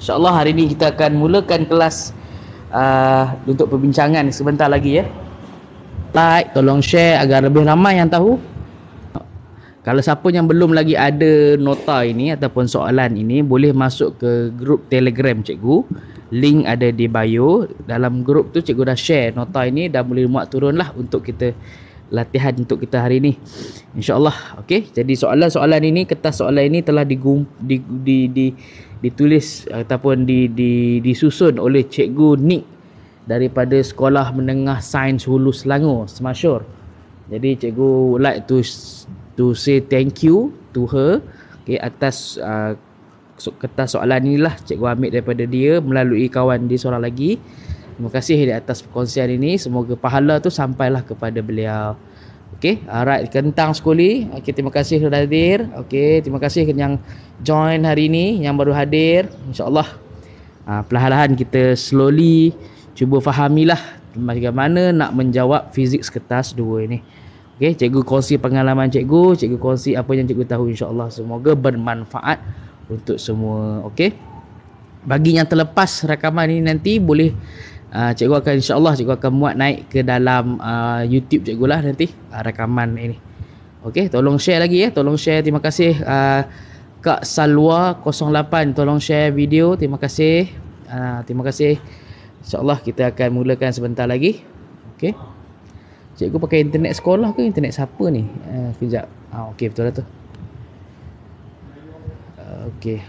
InsyaAllah hari ini kita akan mulakan kelas uh, untuk perbincangan sebentar lagi ya. Like, tolong share agar lebih ramai yang tahu. Kalau siapa yang belum lagi ada nota ini ataupun soalan ini boleh masuk ke grup telegram cikgu. Link ada di bio. Dalam grup tu cikgu dah share nota ini dah boleh muat turun lah untuk kita latihan untuk kita hari ini. InsyaAllah. Okay. Jadi soalan-soalan ini, kertas soalan ini telah digum, di, di, di ditulis ataupun di, di, disusun oleh Cikgu Nick daripada Sekolah Menengah Sains Hulu Selangor, Semasyur. Jadi Cikgu would like to to say thank you to her okay, atas uh, kertas soalan lah. Cikgu ambil daripada dia melalui kawan dia seorang lagi. Terima kasih di atas perkongsian ini. Semoga pahala tu sampailah kepada beliau. Okey, alright ah, kentang sekali. Okey, terima kasih sudah hadir. Okey, terima kasih yang join hari ini yang baru hadir. Insya-Allah ah perlahan-lahan kita slowly cuba fahamilah bagaimana nak menjawab fizik kertas 2 ini. Okey, cikgu kongsi pengalaman cikgu, cikgu kongsi apa yang cikgu tahu insya-Allah semoga bermanfaat untuk semua. Okey. Bagi yang terlepas rakaman ini nanti boleh uh, cikgu akan insyaallah cikgu akan muat naik ke dalam uh, YouTube cikgu lah nanti uh, rekaman ini. Okey, tolong share lagi ya. Eh. Tolong share. Terima kasih uh, Kak Salwa 08 tolong share video. Terima kasih. Uh, terima kasih. Insyaallah kita akan mulakan sebentar lagi. Okey. Cikgu pakai internet sekolah ke internet siapa ni? Uh, kejap. Ah uh, okey betul lah tu. Uh, okey.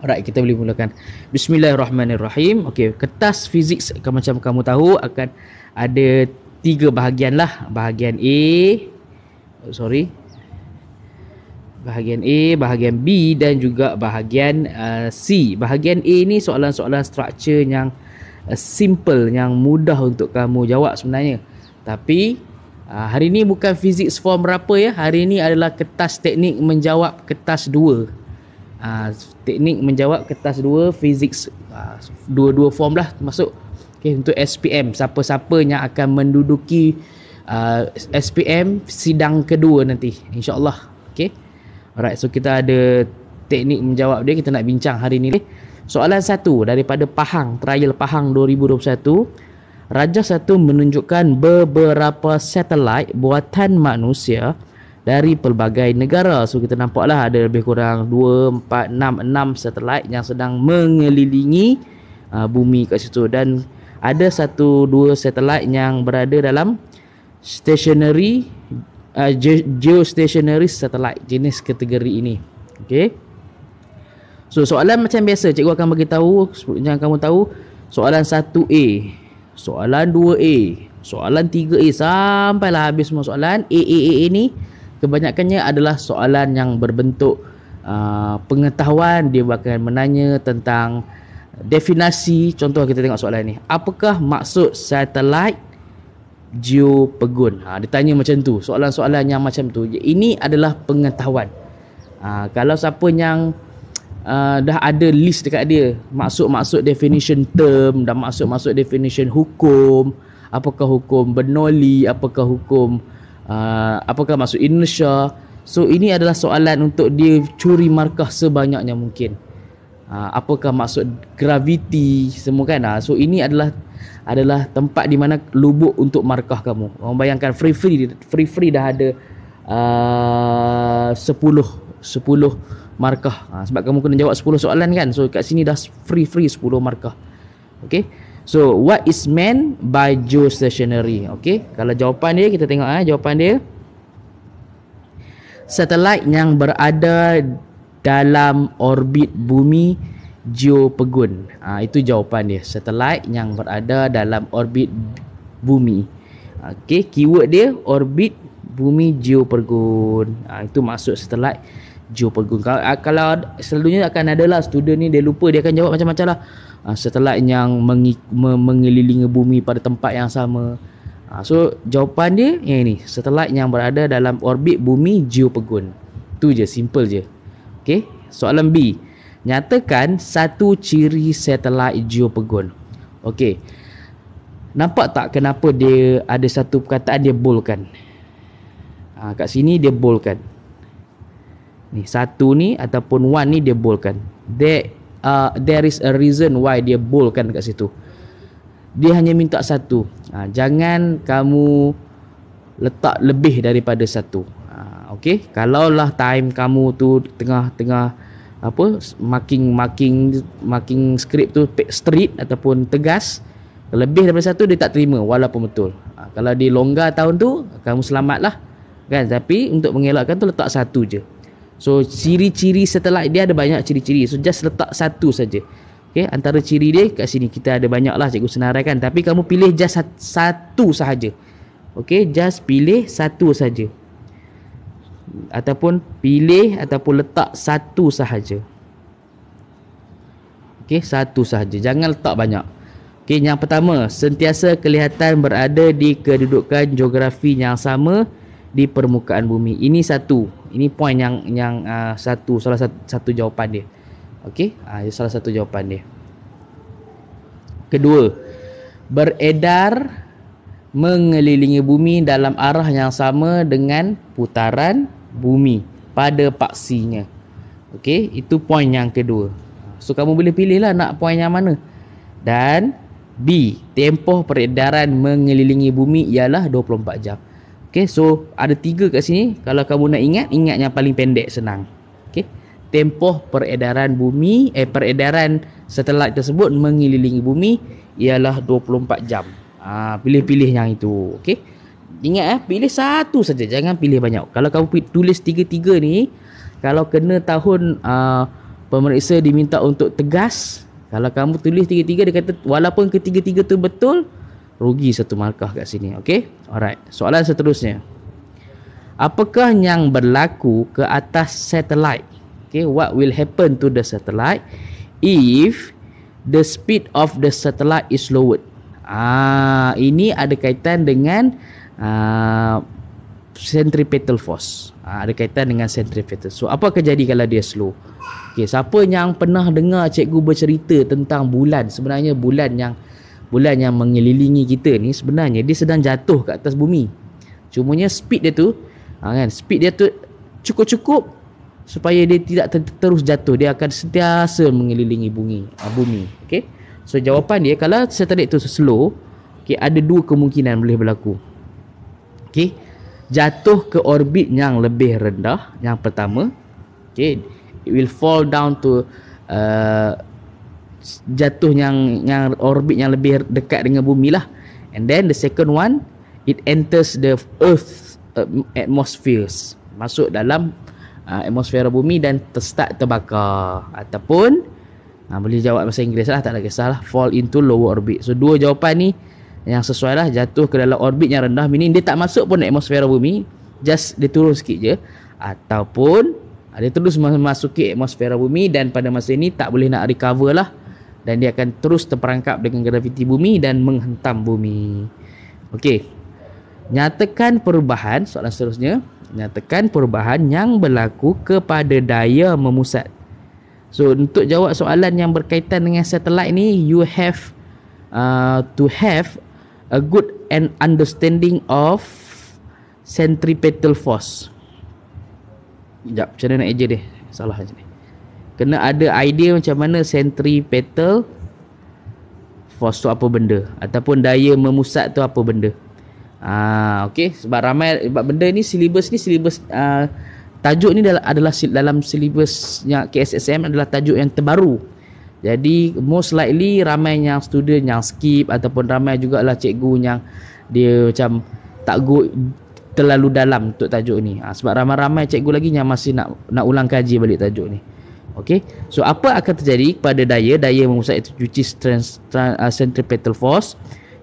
Alright, kita boleh mulakan. Bismillahirrahmanirrahim. Okey, kertas fizik macam kamu tahu akan ada tiga bahagian lah. Bahagian A, oh, sorry. Bahagian A, bahagian B dan juga bahagian uh, C. Bahagian A ni soalan-soalan structure yang uh, simple, yang mudah untuk kamu jawab sebenarnya. Tapi uh, hari ni bukan fizik form berapa ya. Hari ni adalah kertas teknik menjawab kertas uh, teknik menjawab kertas 2 fizik ah, dua-dua uh, form lah masuk okay, untuk SPM siapa-siapa yang akan menduduki uh, ah, SPM sidang kedua nanti insyaAllah okay. alright so kita ada teknik menjawab dia kita nak bincang hari ni okay. soalan satu daripada Pahang trial Pahang 2021 Raja satu menunjukkan beberapa satelit buatan manusia dari pelbagai negara. So kita nampaklah ada lebih kurang 2, 4, 6, 6 satelit yang sedang mengelilingi uh, bumi kat situ dan ada satu dua satelit yang berada dalam stationary uh, ge- geostationary satelit jenis kategori ini. Okay, So soalan macam biasa cikgu akan bagi tahu yang kamu tahu soalan 1A, soalan 2A, soalan 3A sampailah habis semua soalan A A A, A kebanyakannya adalah soalan yang berbentuk uh, pengetahuan dia akan menanya tentang definasi contoh kita tengok soalan ni apakah maksud satellite geopegun ha dia tanya macam tu soalan-soalan yang macam tu ini adalah pengetahuan ha, kalau siapa yang uh, dah ada list dekat dia maksud-maksud definition term dan maksud-maksud definition hukum apakah hukum bernoulli apakah hukum Ah, apakah maksud inertia so ini adalah soalan untuk dia curi markah sebanyaknya mungkin uh, apakah maksud graviti semua kan uh, so ini adalah adalah tempat di mana lubuk untuk markah kamu orang bayangkan free free free free dah ada uh, 10 Sepuluh markah ha, Sebab kamu kena jawab sepuluh soalan kan So kat sini dah free-free sepuluh markah Okay So what is meant by geostationary? Okay, kalau jawapan dia kita tengok eh. jawapan dia satelit yang berada dalam orbit bumi geopegun. ha, itu jawapan dia. Satelit yang berada dalam orbit bumi. Okay, keyword dia orbit bumi geopegun. ha, itu maksud satelit geopegun. Kalau, ah, kalau selalunya akan ada lah student ni dia lupa dia akan jawab macam-macam lah. Ah, setelah yang mengi, me, mengelilingi bumi pada tempat yang sama. Uh, so jawapan dia yang ini, satellite yang berada dalam orbit bumi geopegun. Tu je simple je. Okey, soalan B. Nyatakan satu ciri setelah geopegun. Okey. Nampak tak kenapa dia ada satu perkataan dia bolkan? Ha, kat sini dia bolkan. Ni satu ni ataupun one ni dia bolkan. There uh, there is a reason why dia kan dekat situ. Dia hanya minta satu. Uh, jangan kamu letak lebih daripada satu. Uh, okay, kalaulah time kamu tu tengah-tengah apa marking marking marking skrip tu street ataupun tegas lebih daripada satu dia tak terima walaupun betul ha, kalau dilonggar tahun tu kamu selamatlah kan tapi untuk mengelakkan tu letak satu je So ciri-ciri setelah dia ada banyak ciri-ciri. So just letak satu saja. okay? antara ciri dia kat sini kita ada banyak banyaklah cikgu senaraikan tapi kamu pilih just satu sahaja. okay? just pilih satu saja. Ataupun pilih ataupun letak satu sahaja. okay? satu sahaja. Jangan letak banyak. Okay, yang pertama, sentiasa kelihatan berada di kedudukan geografi yang sama di permukaan bumi. Ini satu. Ini point yang yang uh, satu salah satu, satu jawapan dia. Okey, uh, salah satu jawapan dia. Kedua, beredar mengelilingi bumi dalam arah yang sama dengan putaran bumi pada paksinya. Okey, itu point yang kedua. So kamu boleh pilihlah nak point yang mana. Dan B, tempoh peredaran mengelilingi bumi ialah 24 jam. Okay, so ada tiga kat sini. Kalau kamu nak ingat, ingat yang paling pendek senang. Okay, tempoh peredaran bumi, eh peredaran satelit tersebut mengelilingi bumi ialah 24 jam. Ah, pilih-pilih yang itu. Okay, ingat eh, pilih satu saja, jangan pilih banyak. Kalau kamu tulis tiga-tiga ni, kalau kena tahun uh, pemeriksa diminta untuk tegas, kalau kamu tulis tiga-tiga dia kata walaupun ketiga-tiga tu betul, rugi satu markah kat sini okey alright soalan seterusnya apakah yang berlaku ke atas satellite okey what will happen to the satellite if the speed of the satellite is lowered ah ini ada kaitan dengan ah, centripetal force ha, ada kaitan dengan centripetal so apa akan jadi kalau dia slow okey siapa yang pernah dengar cikgu bercerita tentang bulan sebenarnya bulan yang bulan yang mengelilingi kita ni sebenarnya dia sedang jatuh ke atas bumi. Cumanya speed dia tu ha, kan speed dia tu cukup-cukup supaya dia tidak ter- terus jatuh. Dia akan sentiasa mengelilingi bumi, ha, bumi. Okey. So jawapan dia kalau satelit tu slow, okey ada dua kemungkinan boleh berlaku. Okay. Jatuh ke orbit yang lebih rendah yang pertama. okay, It will fall down to uh, jatuh yang yang orbit yang lebih dekat dengan bumi lah and then the second one it enters the earth uh, atmosphere, masuk dalam uh, atmosfera bumi dan terstart terbakar ataupun uh, boleh jawab bahasa Inggeris lah tak ada kisahlah fall into lower orbit so dua jawapan ni yang sesuai lah jatuh ke dalam orbit yang rendah meaning dia tak masuk pun atmosfera bumi just dia turun sikit je ataupun dia terus memasuki atmosfera bumi dan pada masa ini tak boleh nak recover lah dan dia akan terus terperangkap dengan graviti bumi dan menghentam bumi. Okey. Nyatakan perubahan soalan seterusnya. Nyatakan perubahan yang berlaku kepada daya memusat. So untuk jawab soalan yang berkaitan dengan satelit ni you have uh, to have a good and understanding of centripetal force. Jap, macam mana nak eja dia? Salah macam ni kena ada idea macam mana sentry petal for suatu apa benda ataupun daya memusat tu apa benda ah okey sebab ramai sebab benda ni silibus ni silibus ah, tajuk ni adalah adalah dalam silibus yang KSSM adalah tajuk yang terbaru jadi most likely ramai yang student yang skip ataupun ramai jugalah cikgu yang dia macam tak go terlalu dalam untuk tajuk ni ha, sebab ramai-ramai cikgu lagi yang masih nak nak ulang kaji balik tajuk ni Okey. So apa akan terjadi kepada daya daya mengusap itu cuci trans, trans, uh, centripetal force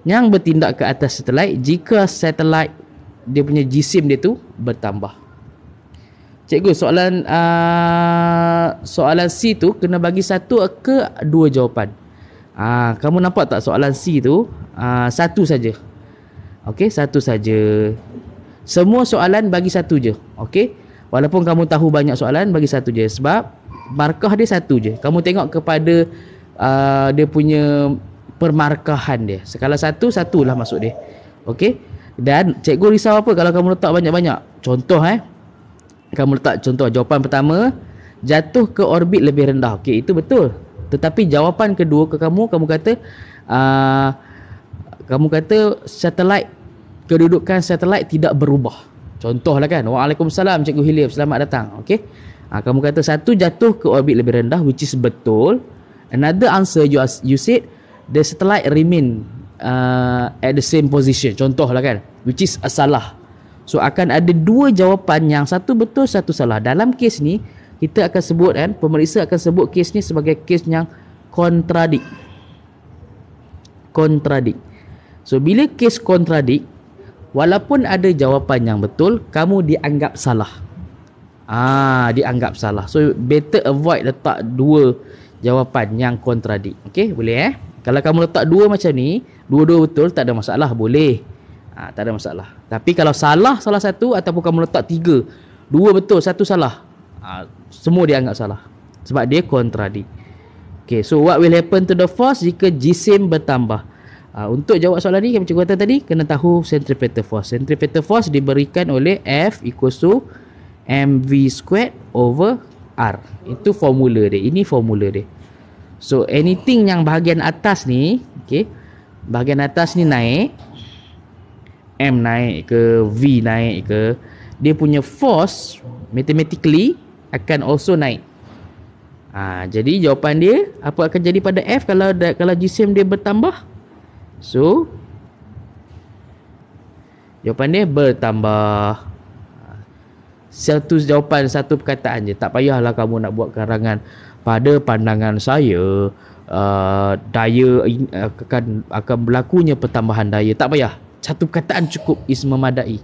yang bertindak ke atas satelit jika satelit dia punya jisim dia tu bertambah. Cikgu, soalan uh, soalan C tu kena bagi satu ke dua jawapan. Ah, uh, kamu nampak tak soalan C tu uh, satu saja. Okey, satu saja. Semua soalan bagi satu je. Okey. Walaupun kamu tahu banyak soalan, bagi satu je sebab markah dia satu je kamu tengok kepada uh, dia punya permarkahan dia skala satu satu lah masuk dia okey dan cikgu risau apa kalau kamu letak banyak-banyak contoh eh kamu letak contoh jawapan pertama jatuh ke orbit lebih rendah okey itu betul tetapi jawapan kedua ke kamu kamu kata uh, kamu kata satelit kedudukan satelit tidak berubah contohlah kan waalaikumsalam cikgu Hilif selamat datang okey Ha, kamu kata satu jatuh ke orbit lebih rendah which is betul. Another answer you, you said the satellite remain uh, at the same position. Contohlah kan. Which is a salah. So akan ada dua jawapan yang satu betul satu salah. Dalam kes ni kita akan sebut kan pemeriksa akan sebut kes ni sebagai kes yang kontradik. Kontradik. So bila kes kontradik walaupun ada jawapan yang betul kamu dianggap salah. Ah dianggap salah. So better avoid letak dua jawapan yang kontradik. Okey, boleh eh? Kalau kamu letak dua macam ni, dua-dua betul tak ada masalah, boleh. Ah tak ada masalah. Tapi kalau salah salah satu ataupun kamu letak tiga, dua betul, satu salah. Ah semua dianggap salah. Sebab dia kontradik. Okey, so what will happen to the force jika jisim bertambah? Uh, untuk jawab soalan ni, macam cikgu kata tadi, kena tahu centripetal force. Centripetal force diberikan oleh F equals to mv squared over r itu formula dia ini formula dia so anything yang bahagian atas ni okey bahagian atas ni naik m naik ke v naik ke dia punya force mathematically akan also naik ha, jadi jawapan dia apa akan jadi pada f kalau kalau jisim dia bertambah so jawapan dia bertambah satu jawapan satu perkataan je tak payahlah kamu nak buat karangan pada pandangan saya uh, daya in, akan akan berlakunya pertambahan daya tak payah satu perkataan cukup is memadai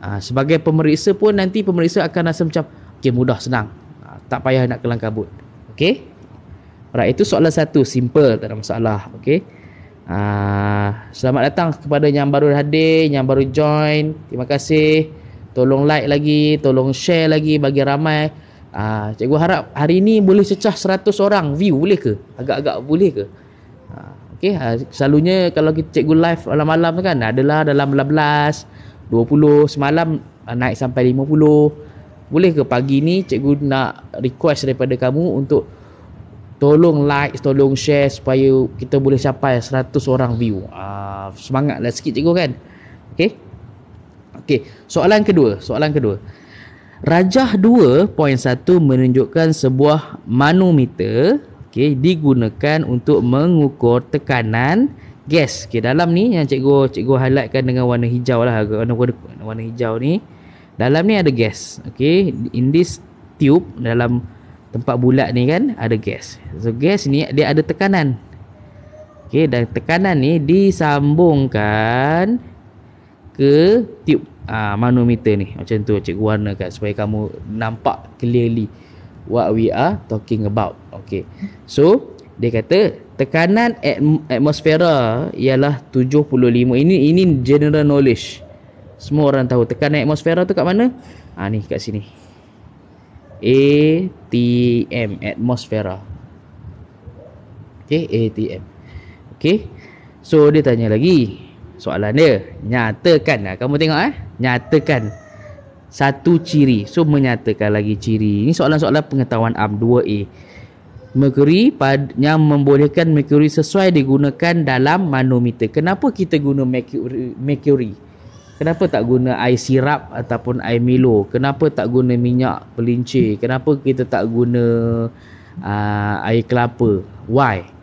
uh, sebagai pemeriksa pun nanti pemeriksa akan rasa macam okey mudah senang uh, tak payah nak kelang kabut okey Alright, itu soalan satu simple tak ada masalah okey uh, selamat datang kepada yang baru hadir yang baru join terima kasih tolong like lagi, tolong share lagi bagi ramai. Ah, cikgu harap hari ni boleh cecah 100 orang view boleh ke? Agak-agak boleh ke? Ah, okay. ah, selalunya kalau kita cikgu live malam-malam tu kan adalah dalam 11, 20 semalam ah, naik sampai 50. Boleh ke pagi ni cikgu nak request daripada kamu untuk tolong like, tolong share supaya kita boleh capai 100 orang view. Ah, semangatlah sikit cikgu kan. Okay. Okey, soalan kedua, soalan kedua. Rajah 2.1 menunjukkan sebuah manometer okey digunakan untuk mengukur tekanan gas. Okey, dalam ni yang cikgu cikgu highlightkan dengan warna hijau lah warna warna, warna hijau ni. Dalam ni ada gas. Okey, in this tube dalam tempat bulat ni kan ada gas. So gas ni dia ada tekanan. Okey, dan tekanan ni disambungkan ke tube uh, manometer ni macam tu cikgu warnakan supaya kamu nampak clearly what we are talking about okay so dia kata tekanan atmosfera ialah 75 ini ini general knowledge semua orang tahu tekanan atmosfera tu kat mana ha, ni kat sini ATM atmosfera okay ATM okay so dia tanya lagi Soalan dia Nyatakan lah Kamu tengok eh Nyatakan Satu ciri So menyatakan lagi ciri Ini soalan-soalan pengetahuan am 2A Mercury pad- yang membolehkan Mercury sesuai digunakan dalam manometer Kenapa kita guna Mercury, Mercury? Kenapa tak guna air sirap ataupun air milo? Kenapa tak guna minyak pelincir? Kenapa kita tak guna uh, air kelapa? Why?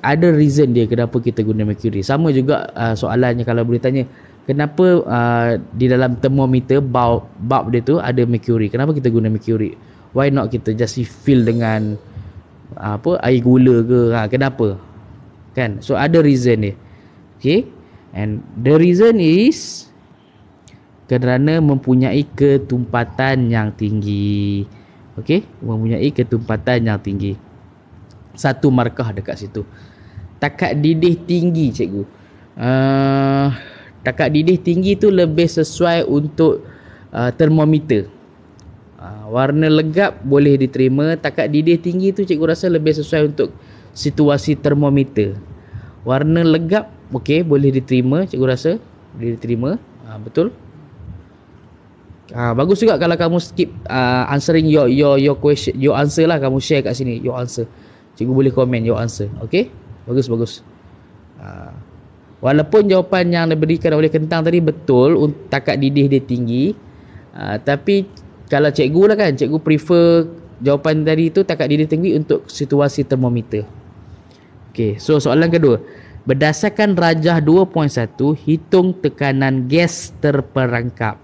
ada reason dia kenapa kita guna mercury sama juga uh, soalannya kalau boleh tanya kenapa uh, di dalam termometer bulb bulb dia tu ada mercury kenapa kita guna mercury why not kita just fill dengan uh, apa air gula ke ha, kenapa kan so ada reason dia okay and the reason is kerana mempunyai ketumpatan yang tinggi okay mempunyai ketumpatan yang tinggi satu markah dekat situ takat didih tinggi cikgu uh, takat didih tinggi tu lebih sesuai untuk uh, termometer uh, warna legap boleh diterima takat didih tinggi tu cikgu rasa lebih sesuai untuk situasi termometer warna legap okay boleh diterima cikgu rasa boleh diterima uh, betul Ah bagus juga kalau kamu skip uh, answering your your your question your answer lah kamu share kat sini your answer Cikgu boleh komen your answer. Okay? Bagus, bagus. Ha. Walaupun jawapan yang diberikan oleh kentang tadi betul. Takat didih dia tinggi. Ha. Tapi kalau cikgu lah kan. Cikgu prefer jawapan tadi tu takat didih tinggi untuk situasi termometer. Okay. So soalan kedua. Berdasarkan rajah 2.1, hitung tekanan gas terperangkap.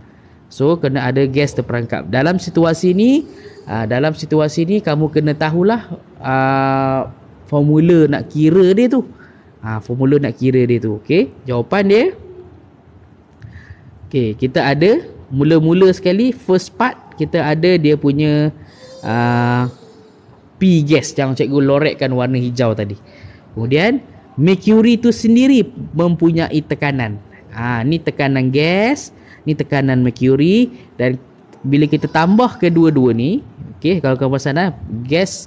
So kena ada gas terperangkap Dalam situasi ni uh, Dalam situasi ni kamu kena tahulah uh, Formula nak kira dia tu uh, Formula nak kira dia tu Okay jawapan dia Okay kita ada Mula-mula sekali first part Kita ada dia punya uh, P gas Yang cikgu lorekkan warna hijau tadi Kemudian Mercury tu sendiri mempunyai tekanan Ah, ha, ni tekanan gas ni tekanan mercury dan bila kita tambah kedua-dua ni okey kalau kau pasal dah gas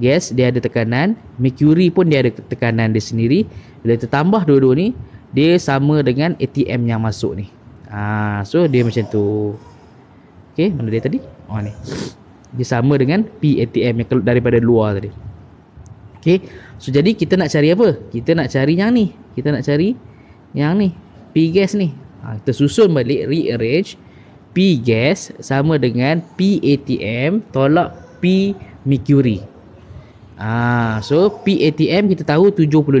gas dia ada tekanan mercury pun dia ada tekanan dia sendiri bila kita tambah dua-dua ni dia sama dengan ATM yang masuk ni ha, so dia macam tu okey mana dia tadi oh ni dia sama dengan P ATM yang keluar daripada luar tadi Okay, so jadi kita nak cari apa kita nak cari yang ni kita nak cari yang ni P gas ni kita ha, susun balik rearrange P gas sama dengan P ATM tolak P Mercury. Ah, so P ATM kita tahu 75.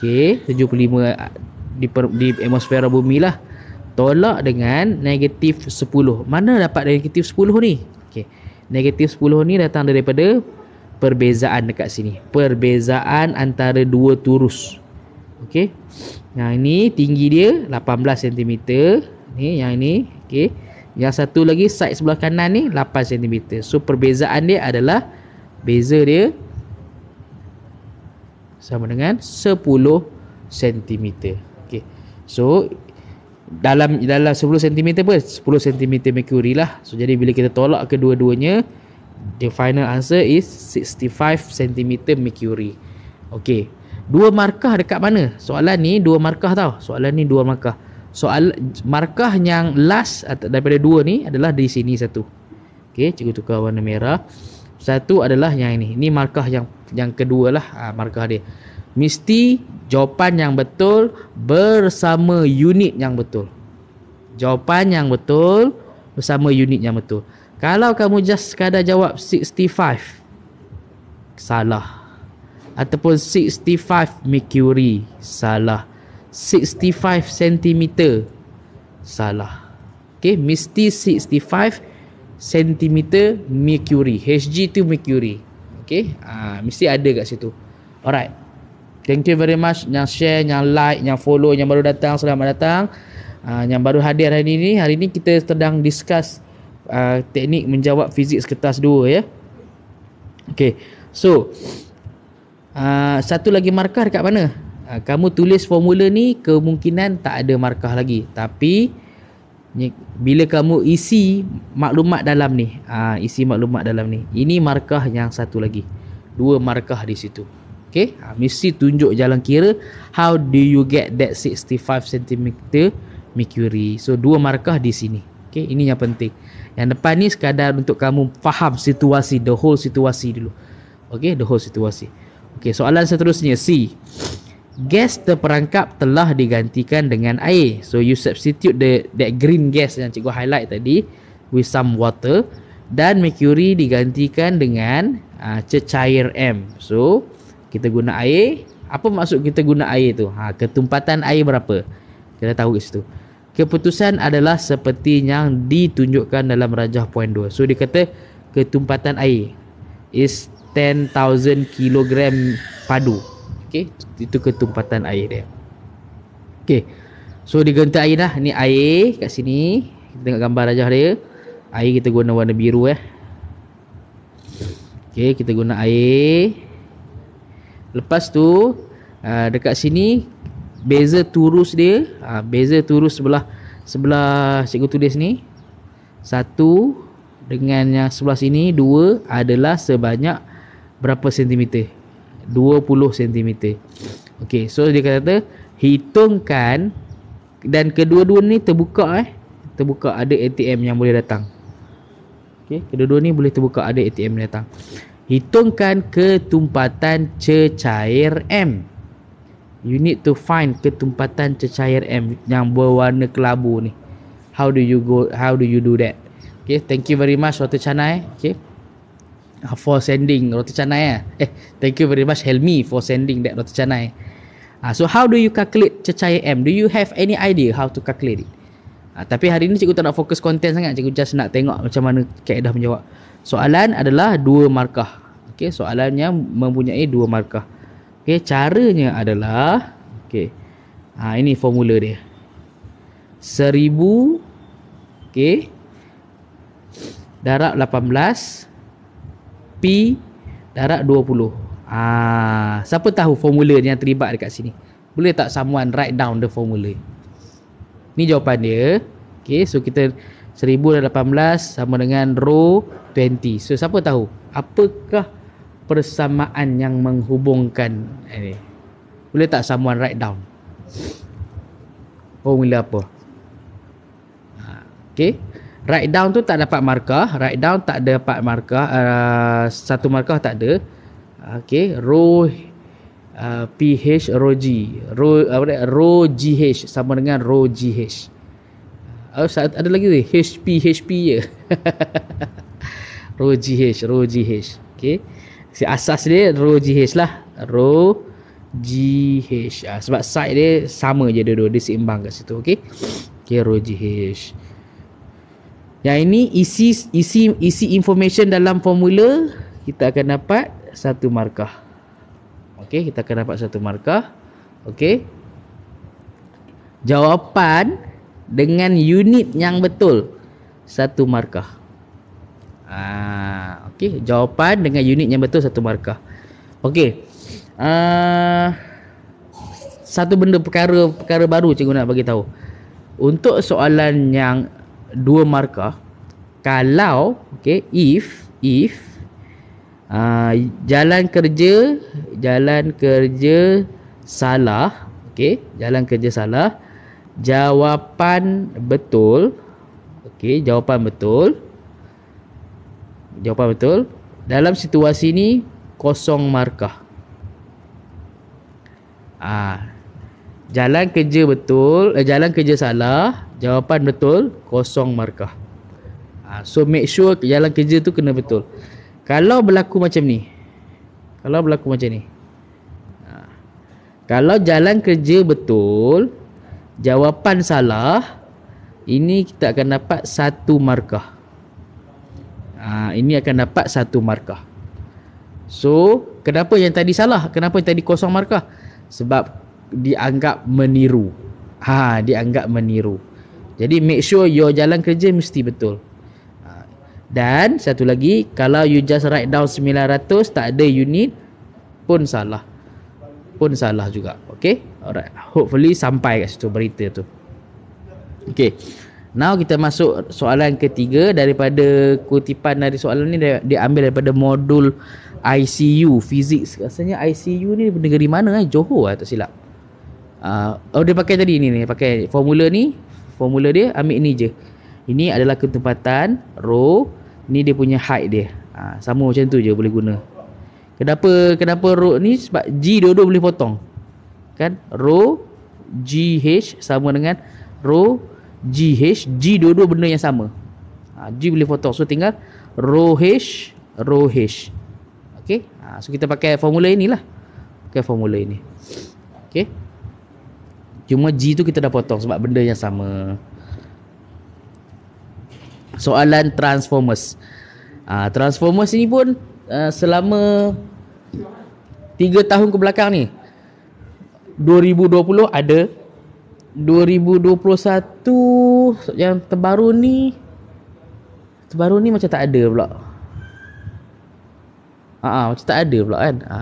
Okay, 75 di, per, di atmosfera bumi lah. Tolak dengan negatif 10. Mana dapat negatif 10 ni? Okay, negatif 10 ni datang daripada perbezaan dekat sini. Perbezaan antara dua turus. Okay. Yang ini tinggi dia 18 cm. Ni yang ini okey. Yang satu lagi side sebelah kanan ni 8 cm. So perbezaan dia adalah beza dia sama dengan 10 cm. Okey. So dalam dalam 10 cm pun 10 cm mercury lah. So jadi bila kita tolak kedua-duanya the final answer is 65 cm mercury. Okey. Dua markah dekat mana? Soalan ni dua markah tau. Soalan ni dua markah. Soal markah yang last daripada dua ni adalah di sini satu. Okey, cikgu tukar warna merah. Satu adalah yang ini. Ini markah yang yang kedua lah ha, markah dia. Mesti jawapan yang betul bersama unit yang betul. Jawapan yang betul bersama unit yang betul. Kalau kamu just sekadar jawab 65 salah ataupun 65 mercury salah 65 cm salah Okay, mesti 65 cm mercury hg tu mercury Okay, ah mesti ada kat situ alright thank you very much yang share yang like yang follow yang baru datang selamat datang ah yang baru hadir hari ini hari ini kita sedang discuss uh, teknik menjawab fizik kertas 2 ya Okay, so Ah, satu lagi markah dekat mana? Uh, kamu tulis formula ni kemungkinan tak ada markah lagi. Tapi bila kamu isi maklumat dalam ni, uh, isi maklumat dalam ni. Ini markah yang satu lagi. Dua markah di situ. Okay. Ha, mesti tunjuk jalan kira How do you get that 65 cm mercury So dua markah di sini okay. Ini yang penting Yang depan ni sekadar untuk kamu faham situasi The whole situasi dulu Okay the whole situasi Okey, soalan seterusnya C. Gas terperangkap telah digantikan dengan air. So you substitute the that green gas yang cikgu highlight tadi with some water dan mercury digantikan dengan uh, ah, cecair M. So kita guna air. Apa maksud kita guna air tu? Ha, ketumpatan air berapa? Kita tahu kat situ. Keputusan adalah seperti yang ditunjukkan dalam rajah poin 2. So dia kata ketumpatan air is 10,000 kilogram padu Okay Itu ketumpatan air dia Okay So dia ganti air lah Ni air kat sini Kita tengok gambar rajah dia Air kita guna warna biru eh Okay kita guna air Lepas tu ah, Dekat sini Beza turus dia uh, Beza turus sebelah Sebelah cikgu tulis ni Satu Dengan yang sebelah sini Dua adalah sebanyak 1,000 berapa sentimeter 20 sentimeter Okay so dia kata Hitungkan Dan kedua-dua ni terbuka eh Terbuka ada ATM yang boleh datang Okay kedua-dua ni boleh terbuka ada ATM yang datang Hitungkan ketumpatan cecair M You need to find ketumpatan cecair M Yang berwarna kelabu ni How do you go How do you do that Okay thank you very much Suatu channel eh? Okay Ah, for sending roti canai eh. eh thank you very much Helmi for sending that roti canai uh, so how do you calculate cecair M do you have any idea how to calculate it uh, tapi hari ni cikgu tak nak fokus konten sangat cikgu just nak tengok macam mana kaedah menjawab soalan adalah dua markah okay, soalannya mempunyai dua markah okay, caranya adalah okay, ha, ini formula dia seribu okay, darab 18 pi darab 20. Ah, siapa tahu formula yang terlibat dekat sini? Boleh tak someone write down the formula? Ni jawapan dia. Okay, so kita 1018 sama dengan rho 20. So, siapa tahu? Apakah persamaan yang menghubungkan ini? Eh, Boleh tak someone write down? Formula apa? Ah, okay write down tu tak dapat markah write down tak dapat markah uh, satu markah tak ada okay, ro uh, ph ro g ro apa dia ro h sama dengan ro g h uh, oh, ada lagi ni HP HP je ro g h ro g h okey si asas dia ro g h lah ro g h uh, sebab side dia sama je dua-dua dia seimbang kat situ okey okey ro g h yang ini isi isi isi information dalam formula kita akan dapat satu markah. Okey, kita akan dapat satu markah. Okey. Jawapan dengan unit yang betul satu markah. Ah, okey, jawapan dengan unit yang betul satu markah. Okey. Ah satu benda perkara perkara baru cikgu nak bagi tahu. Untuk soalan yang dua markah kalau okey if if uh, jalan kerja jalan kerja salah okey jalan kerja salah jawapan betul okey jawapan betul jawapan betul dalam situasi ni kosong markah ah uh, Jalan kerja betul, eh, jalan kerja salah, jawapan betul, kosong markah. Ha, so make sure jalan kerja tu kena betul. Kalau berlaku macam ni. Kalau berlaku macam ni. Ha, kalau jalan kerja betul, jawapan salah, ini kita akan dapat satu markah. Ha, ini akan dapat satu markah. So, kenapa yang tadi salah? Kenapa yang tadi kosong markah? Sebab dianggap meniru. Ha, dianggap meniru. Jadi make sure your jalan kerja mesti betul. Ha. Dan satu lagi, kalau you just write down 900 tak ada unit pun salah. Pun salah juga. Okay? Alright. Hopefully sampai kat situ berita tu. Okay. Now kita masuk soalan ketiga daripada kutipan dari soalan ni diambil daripada modul ICU fizik. Rasanya ICU ni negeri mana eh? Johor lah tak silap uh, Oh dia pakai tadi ni ni Pakai formula ni Formula dia ambil ni je Ini adalah ketempatan Rho Ni dia punya height dia uh, Sama macam tu je boleh guna Kenapa kenapa rho ni Sebab G dua-dua boleh potong Kan Rho h sama dengan Rho h. G dua-dua benda yang sama uh, G boleh potong So tinggal Rho H Rho H Okay uh, So kita pakai formula inilah Pakai formula ini Okay Cuma G tu kita dah potong sebab benda yang sama. Soalan Transformers. Ha, Transformers ini pun uh, selama 3 tahun ke belakang ni. 2020 ada 2021 yang terbaru ni terbaru ni macam tak ada pula. Ha, ha macam tak ada pula kan. Ha.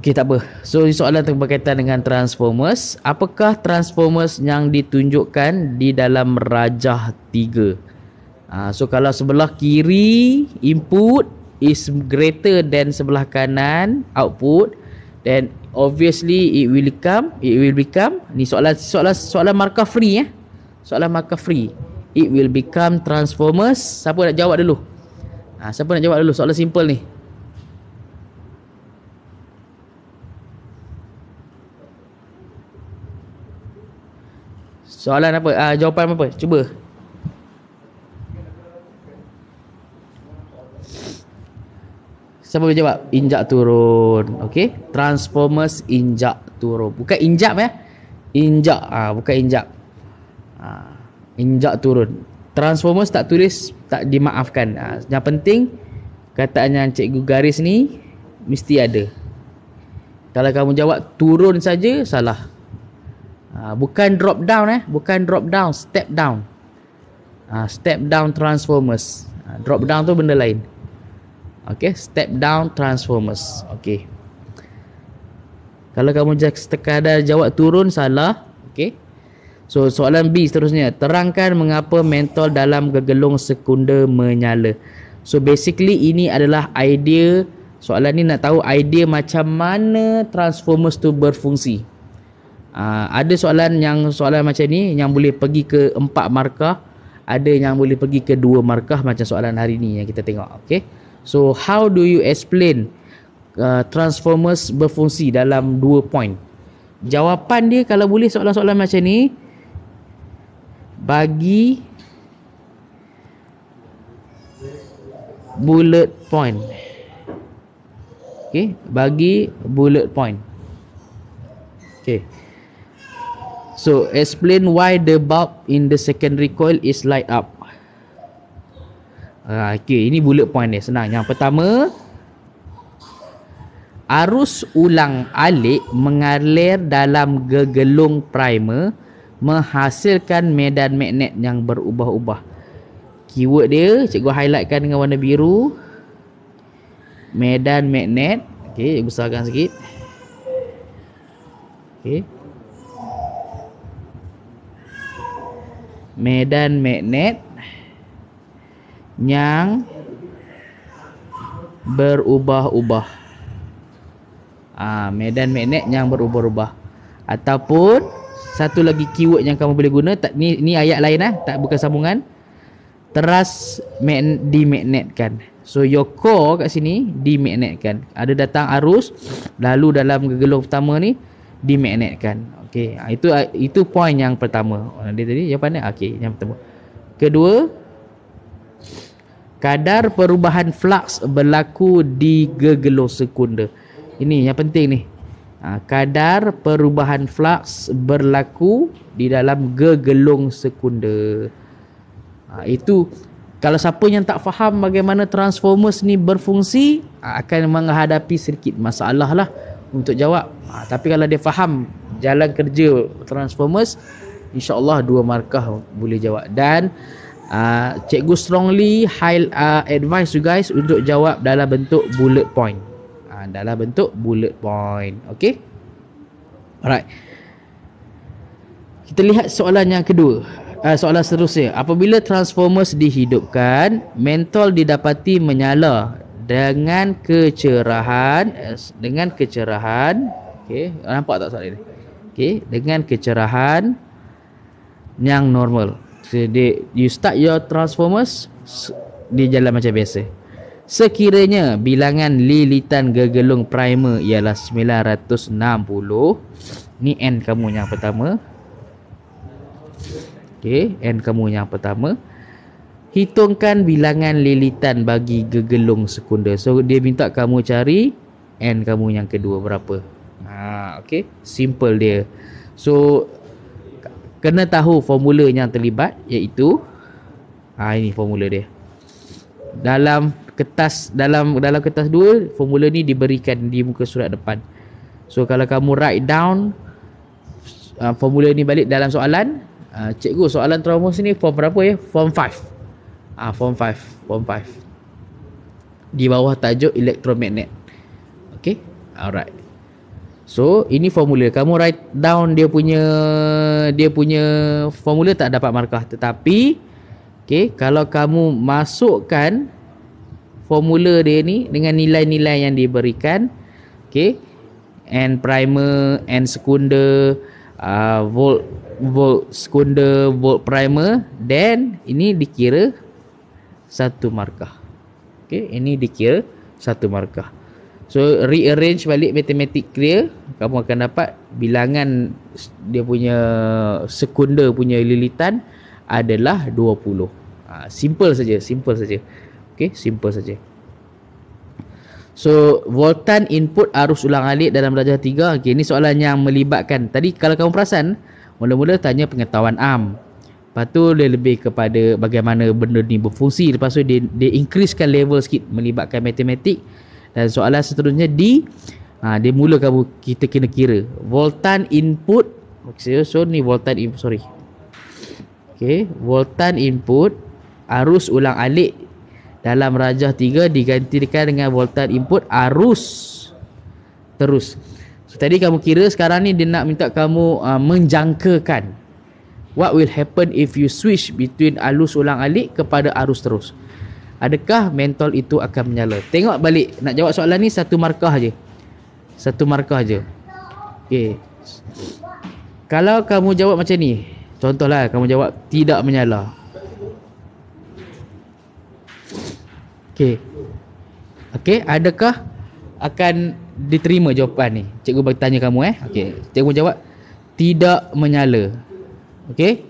Okey tak apa. So soalan berkaitan dengan Transformers, apakah Transformers yang ditunjukkan di dalam Rajah 3? Uh, ah, so kalau sebelah kiri input is greater than sebelah kanan output then obviously it will come it will become ni soalan soalan soalan markah free eh. Soalan markah free. It will become Transformers. Siapa nak jawab dulu? Ha, siapa nak jawab dulu soalan simple ni? Soalan apa? Ah, jawapan apa? Cuba. Siapa boleh ah? jawab? Injak turun. Okey. Transformers injak turun. Bukan injak ya. Injak. Ah, bukan injak. Ah, injak turun. Transformers tak tulis tak dimaafkan. Ah, yang penting kataan yang cikgu garis ni mesti ada. Kalau kamu jawab turun saja salah. Ha, bukan drop down eh bukan drop down step down uh, step down transformers uh, drop down tu benda lain Okay, step down transformers Okay. kalau kamu just sekadar jawab turun salah okay. so soalan B seterusnya terangkan mengapa mentol dalam gegelung sekunder menyala so basically ini adalah idea soalan ni nak tahu idea macam mana transformers tu berfungsi Ah, ada soalan yang soalan macam ni yang boleh pergi ke empat markah ada yang boleh pergi ke dua markah macam soalan hari ni yang kita tengok okey so how do you explain uh, transformers berfungsi dalam dua point jawapan dia kalau boleh soalan-soalan macam ni bagi bullet point okey bagi bullet point okey So explain why the bulb in the secondary coil is light up. Ha, okay, ini bullet point dia senang. Yang pertama, arus ulang alik mengalir dalam gegelung primer menghasilkan medan magnet yang berubah-ubah. Keyword dia, cikgu highlightkan dengan warna biru. Medan magnet. Okay, besarkan sikit. Okay. medan magnet yang berubah-ubah. Ha, medan magnet yang berubah-ubah. Ataupun satu lagi keyword yang kamu boleh guna tak ni ni ayat lain ah tak bukan sambungan teras magn- dimagnetkan so your core kat sini dimagnetkan ada datang arus lalu dalam gegelung pertama ni di dimagnetkan Okey, ha, itu ah, itu poin yang pertama. Ah, dia tadi yang pandai okey, yang pertama. Kedua, kadar perubahan flux berlaku di gegelos sekunder. Ini yang penting ni. Ha, kadar perubahan flux berlaku di dalam gegelung sekunder. Ha, itu kalau siapa yang tak faham bagaimana transformers ni berfungsi akan menghadapi sedikit masalah lah untuk jawab. Ha, tapi kalau dia faham jalan kerja Transformers InsyaAllah dua markah boleh jawab Dan uh, Cikgu strongly high, uh, advise you guys Untuk jawab dalam bentuk bullet point uh, Dalam bentuk bullet point Okay Alright Kita lihat soalan yang kedua uh, Soalan seterusnya Apabila Transformers dihidupkan Mentol didapati menyala Dengan kecerahan eh, Dengan kecerahan Okay Nampak tak soalan ini okay, dengan kecerahan yang normal. Jadi so, you start your transformers di jalan macam biasa. Sekiranya bilangan lilitan gegelung primer ialah 960, ni n kamu yang pertama. Okey, n kamu yang pertama. Hitungkan bilangan lilitan bagi gegelung sekunder. So dia minta kamu cari n kamu yang kedua berapa. Ha, okay. simple dia so kena tahu formula yang terlibat iaitu ha, ini formula dia dalam kertas dalam dalam kertas dua, formula ni diberikan di muka surat depan so kalau kamu write down uh, formula ni balik dalam soalan uh, cikgu soalan terumus ni form berapa ya form 5 ah uh, form 5 form 5 di bawah tajuk elektromagnet okey alright So ini formula kamu write down dia punya dia punya formula tak dapat markah tetapi okay, kalau kamu masukkan formula dia ni dengan nilai-nilai yang diberikan okay, and primer and sekunder uh, volt volt sekunder volt primer then ini dikira satu markah okay, ini dikira satu markah So rearrange balik matematik dia Kamu akan dapat bilangan dia punya sekunder punya lilitan adalah 20 ha, Simple saja, simple saja Okay, simple saja So, voltan input arus ulang alik dalam darjah 3 Okay, ni soalan yang melibatkan Tadi kalau kamu perasan Mula-mula tanya pengetahuan am Lepas tu dia lebih kepada bagaimana benda ni berfungsi Lepas tu dia, dia increasekan level sikit Melibatkan matematik dan soalan seterusnya D ha, Dia mulakan kita kena kira Voltan input So ni voltan input Sorry Okay Voltan input Arus ulang alik Dalam rajah 3 Digantikan dengan voltan input Arus Terus So tadi kamu kira Sekarang ni dia nak minta kamu uh, Menjangkakan What will happen if you switch between arus ulang alik kepada arus terus? Adakah mentol itu akan menyala? Tengok balik. Nak jawab soalan ni satu markah aje, Satu markah aje. Okey. Kalau kamu jawab macam ni. Contohlah kamu jawab tidak menyala. Okey. Okey, adakah akan diterima jawapan ni? Cikgu bagi tanya kamu eh. Okey, cikgu jawab tidak menyala. Okey.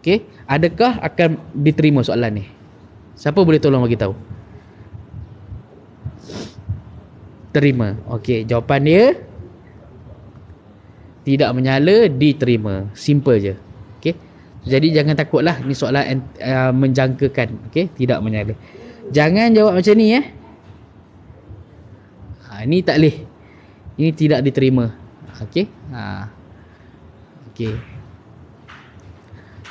Okey adakah akan diterima soalan ni siapa boleh tolong bagi tahu terima okey jawapan dia tidak menyala diterima simple je okey jadi jangan takutlah ni soalan uh, menjangkakan okey tidak menyala jangan jawab macam ni eh ha ini tak leh ini tidak diterima okey ha okey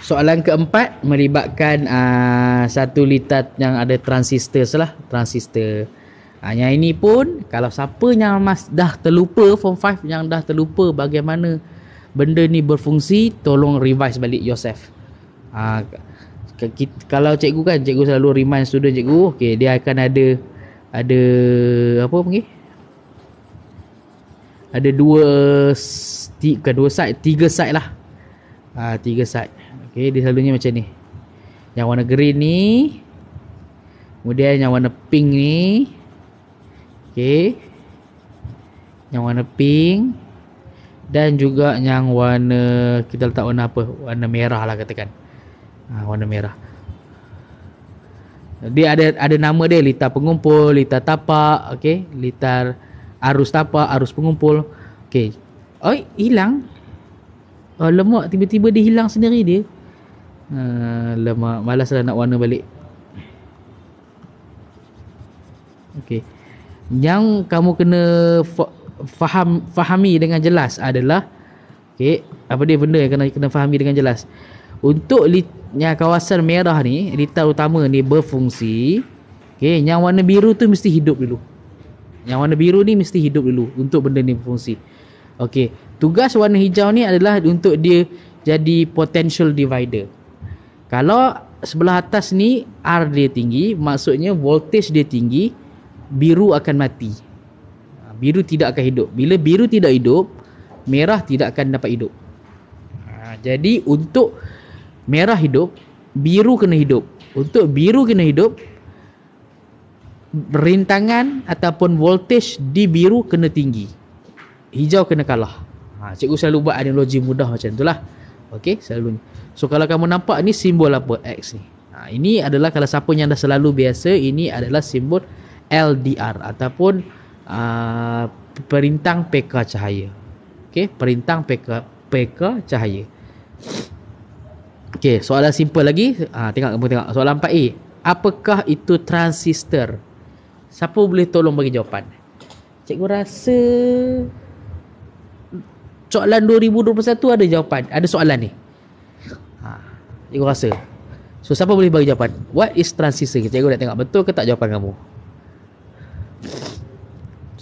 soalan keempat melibatkan uh, satu litar yang ada transistor lah transistor uh, yang ini pun kalau siapa yang mas dah terlupa form 5 yang dah terlupa bagaimana benda ni berfungsi tolong revise balik yourself uh, ah, kita, kalau cikgu kan cikgu selalu remind student cikgu okay dia akan ada ada apa panggil ada dua tiga dua side tiga side lah ah tiga side Okey, dia selalunya macam ni. Yang warna green ni. Kemudian yang warna pink ni. okey, Yang warna pink. Dan juga yang warna, kita letak warna apa? Warna merah lah katakan. Ha, warna merah. Dia ada ada nama dia, litar pengumpul, litar tapak, okey, Litar arus tapak, arus pengumpul. okey. Oh hilang. Oh, lemak tiba-tiba dia hilang sendiri dia. Ah, lemak malaslah nak warna balik okey yang kamu kena faham fahami dengan jelas adalah okey apa dia benda yang kena kena fahami dengan jelas untuk litnya kawasan merah ni litar utama ni berfungsi okey yang warna biru tu mesti hidup dulu yang warna biru ni mesti hidup dulu untuk benda ni berfungsi okey tugas warna hijau ni adalah untuk dia jadi potential divider kalau sebelah atas ni R dia tinggi, maksudnya voltage dia tinggi, biru akan mati. Ha, biru tidak akan hidup. Bila biru tidak hidup, merah tidak akan dapat hidup. Ha, jadi untuk merah hidup, biru kena hidup. Untuk biru kena hidup, rintangan ataupun voltage di biru kena tinggi. Hijau kena kalah. Ha, cikgu selalu buat analogi mudah macam itulah. Okey, selalu. Ni. So kalau kamu nampak ni simbol apa X ni. Ha, ini adalah kalau siapa yang dah selalu biasa ini adalah simbol LDR ataupun uh, perintang PK cahaya. Okay, perintang PK PK cahaya. Okay, soalan simple lagi. Ha, tengok kamu tengok soalan 4A. Apakah itu transistor? Siapa boleh tolong bagi jawapan? Cikgu rasa soalan 2021 ada jawapan. Ada soalan ni. Cikgu rasa So siapa boleh bagi jawapan What is transistor Cikgu nak tengok betul ke tak jawapan kamu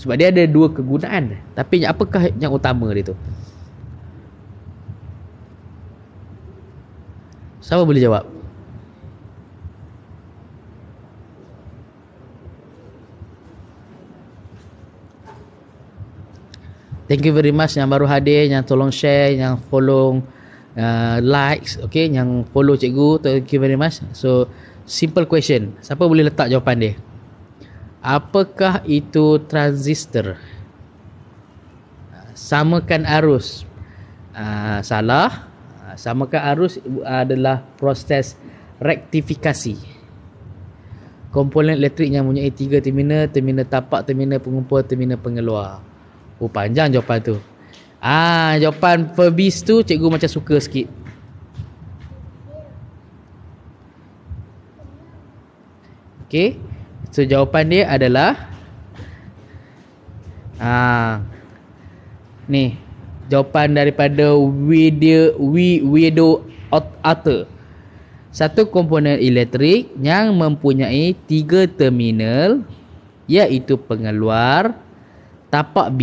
Sebab dia ada dua kegunaan Tapi apakah yang utama dia tu Siapa boleh jawab Thank you very much yang baru hadir, yang tolong share, yang follow uh, likes okay yang follow cikgu thank you very much so simple question siapa boleh letak jawapan dia apakah itu transistor samakan arus uh, salah uh, samakan arus adalah proses rektifikasi komponen elektrik yang mempunyai tiga terminal terminal tapak terminal pengumpul terminal pengeluar oh panjang jawapan tu Ah, jawapan Perbis tu cikgu macam suka sikit. Okay. So jawapan dia adalah ah ni jawapan daripada video video outer. Satu komponen elektrik yang mempunyai tiga terminal iaitu pengeluar, tapak B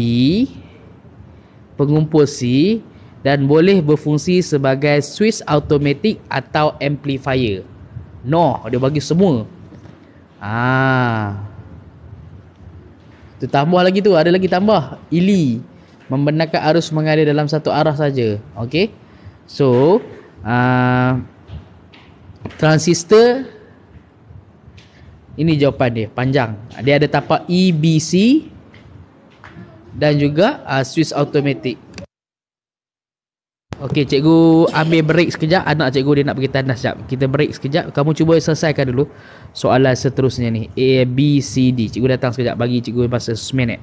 pengumpul C dan boleh berfungsi sebagai switch automatic atau amplifier. Noh, dia bagi semua. Ah. Tu tambah lagi tu, ada lagi tambah. Ili membenarkan arus mengalir dalam satu arah saja. Okey. So, uh, transistor ini jawapan dia panjang. Dia ada tapak EBC, dan juga uh, Swiss automatic. Okey, cikgu ambil break sekejap. Anak cikgu dia nak pergi tandas sekejap. Kita break sekejap. Kamu cuba selesaikan dulu soalan seterusnya ni. A, B, C, D. Cikgu datang sekejap. Bagi cikgu masa seminit. minit.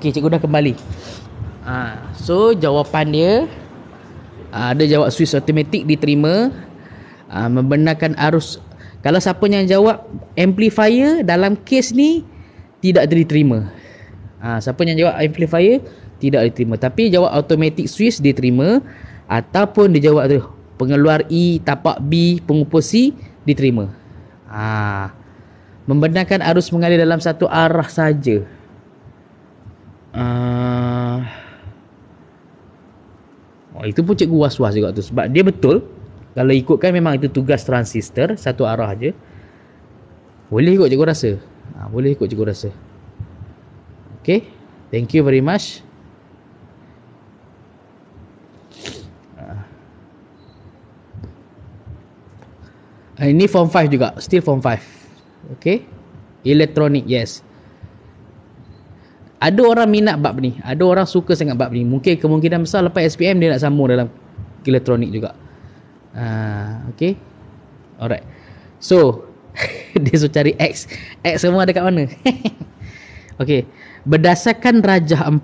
Okey, cikgu dah kembali. Ha, so jawapan dia ha, ah, ada jawab Swiss automatic diterima ha, membenarkan arus kalau siapa yang jawab amplifier dalam kes ni tidak diterima. Ha, siapa yang jawab amplifier tidak diterima tapi jawab automatic Swiss diterima ataupun dia jawab pengeluar E tapak B pengukur C diterima. Ha, membenarkan arus mengalir dalam satu arah saja uh, oh, itu pun cikgu was-was juga tu sebab dia betul kalau ikutkan memang itu tugas transistor satu arah je boleh ikut cikgu rasa ha, boleh ikut cikgu rasa Okay thank you very much ah. Ini form 5 juga. Still form 5. Okay. Electronic. Yes ada orang minat bab ni ada orang suka sangat bab ni mungkin kemungkinan besar lepas SPM dia nak sambung dalam elektronik juga uh, okey. alright so dia suruh cari X X semua ada kat mana ok berdasarkan rajah 4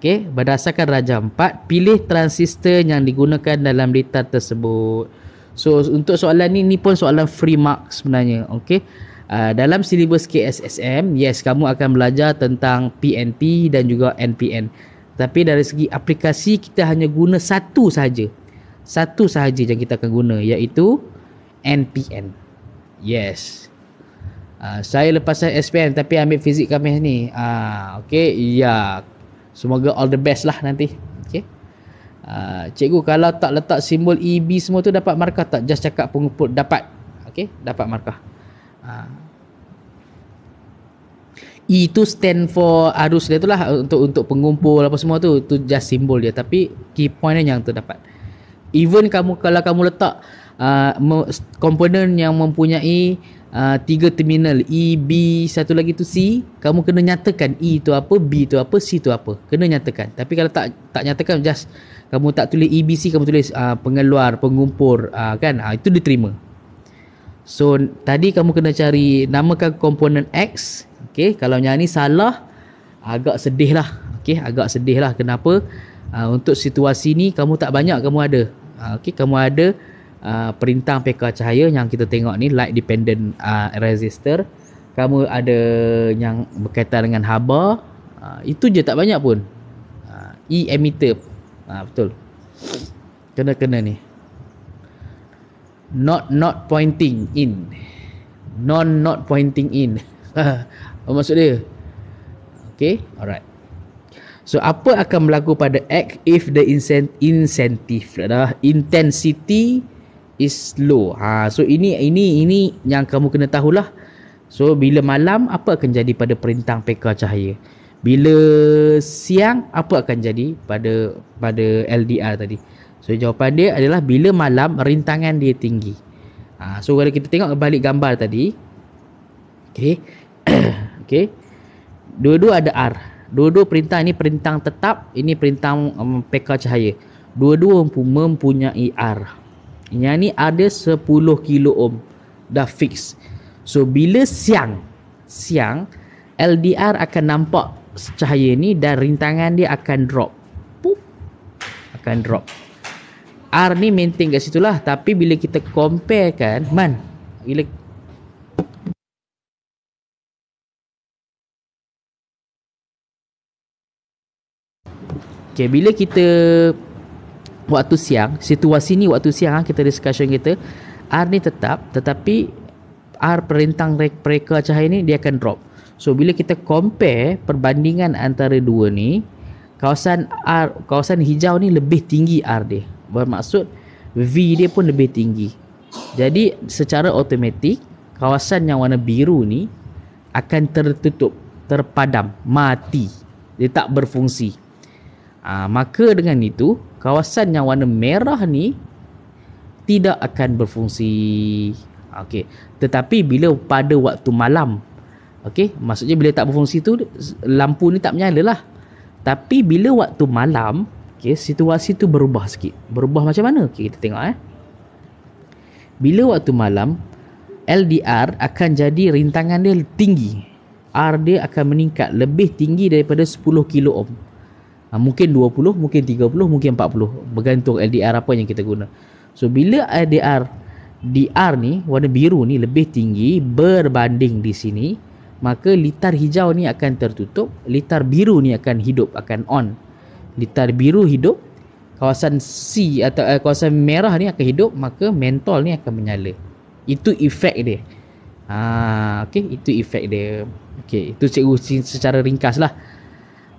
okay, berdasarkan raja 4 pilih transistor yang digunakan dalam data tersebut so untuk soalan ni ni pun soalan free mark sebenarnya okay. Ah, dalam silibus KSSM, yes kamu akan belajar tentang PNP dan juga NPN. Tapi dari segi aplikasi kita hanya guna satu sahaja. Satu sahaja yang kita akan guna iaitu NPN. Yes. Uh, saya lepasan SPM tapi ambil fizik kami ni. Ah uh, okey, ya. Yeah. Semoga all the best lah nanti. Okey. Uh, ah, cikgu kalau tak letak simbol EB semua tu dapat markah tak? Just cakap pengumpul dapat. Okey, dapat markah. Ha. E stand for arus dia tu lah uh, untuk untuk pengumpul apa semua tu tu just simbol dia tapi key point yang tu dapat even kamu kalau kamu letak uh, komponen yang mempunyai uh, tiga terminal E, B, satu lagi tu C kamu kena nyatakan E tu apa, B tu apa, C tu apa kena nyatakan tapi kalau tak tak nyatakan just kamu tak tulis E, B, C kamu tulis uh, pengeluar, pengumpul uh, kan uh, itu diterima So tadi kamu kena cari namakan komponen X. Okey, kalau yang ni salah agak sedih lah. Okey, agak sedih lah kenapa? Uh, untuk situasi ni kamu tak banyak kamu ada. Uh, ah, Okey, kamu ada uh, perintang peka cahaya yang kita tengok ni light dependent uh, resistor. Kamu ada yang berkaitan dengan haba. Uh, itu je tak banyak pun. Uh, e emitter. Uh, betul. Kena-kena ni not not pointing in non not pointing in apa maksud dia okey alright so apa akan berlaku pada X if the incentive adalah intensity is low ha so ini ini ini yang kamu kena tahulah so bila malam apa akan jadi pada perintang peka cahaya bila siang apa akan jadi pada pada LDR tadi So jawapan dia adalah bila malam rintangan dia tinggi. Ha, so kalau kita tengok balik gambar tadi. Okey, okey. Dua-dua ada R. Dua-dua perintah ini perintang tetap. Ini perintang um, peka cahaya. Dua-dua mempunyai R. Ini ni ada 10 kilo ohm. Dah fix. So bila siang. Siang. LDR akan nampak cahaya ni dan rintangan dia akan drop. Pup. Akan drop. R ni maintain kat situ lah Tapi bila kita compare kan Man Bila Okay, bila kita waktu siang, situasi ni waktu siang ah, kita discussion kita, R ni tetap tetapi R perintang reka cahaya ni dia akan drop. So bila kita compare perbandingan antara dua ni, kawasan R kawasan hijau ni lebih tinggi R dia bermaksud V dia pun lebih tinggi. Jadi secara automatik kawasan yang warna biru ni akan tertutup, terpadam, mati. Dia tak berfungsi. Ha, maka dengan itu kawasan yang warna merah ni tidak akan berfungsi. Okey. Tetapi bila pada waktu malam. Okey, maksudnya bila tak berfungsi tu lampu ni tak menyala lah. Tapi bila waktu malam, Okay, situasi tu berubah sikit. Berubah macam mana? Okey, kita tengok eh. Bila waktu malam, LDR akan jadi rintangan dia tinggi. R dia akan meningkat lebih tinggi daripada 10 kilo ohm. Ha, mungkin 20, mungkin 30, mungkin 40. Bergantung LDR apa yang kita guna. So, bila LDR R ni, warna biru ni lebih tinggi berbanding di sini, maka litar hijau ni akan tertutup, litar biru ni akan hidup, akan on litar biru hidup kawasan C atau eh, kawasan merah ni akan hidup maka mentol ni akan menyala itu efek dia ha, okay, itu efek dia okay, itu cikgu secara ringkas lah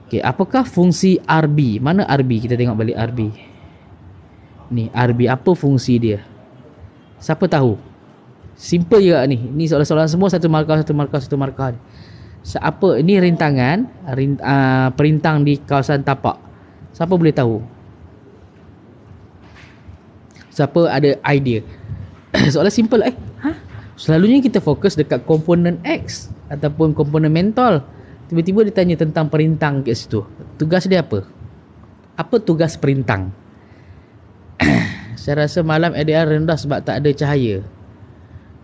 okay, apakah fungsi RB mana RB kita tengok balik RB ni RB apa fungsi dia siapa tahu simple juga ni ni soalan-soalan semua satu markah satu markah satu markah ni. So, apa ni rintangan rin, uh, perintang di kawasan tapak Siapa boleh tahu? Siapa ada idea? Soalan simple eh. Ha? Selalunya kita fokus dekat komponen X ataupun komponen mental. Tiba-tiba dia tanya tentang perintang kat situ. Tugas dia apa? Apa tugas perintang? Saya rasa malam EDR rendah sebab tak ada cahaya.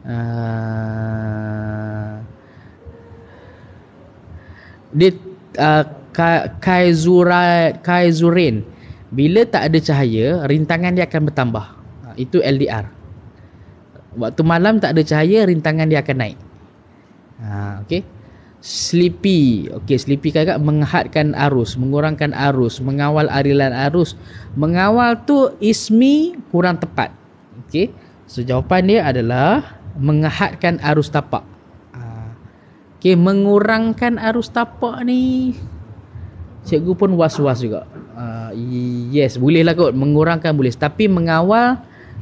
Uh, dia uh, kaizurat kaizurin bila tak ada cahaya rintangan dia akan bertambah ha, itu LDR waktu malam tak ada cahaya rintangan dia akan naik ha okey sleepy Okay, sleepy kan agak menghadkan arus mengurangkan arus mengawal arilan arus mengawal tu ismi kurang tepat Okay. so jawapan dia adalah mengahadkan arus tapak ha. Okay, mengurangkan arus tapak ni cikgu pun was-was juga. Uh, yes, boleh lah kot mengurangkan boleh tapi mengawal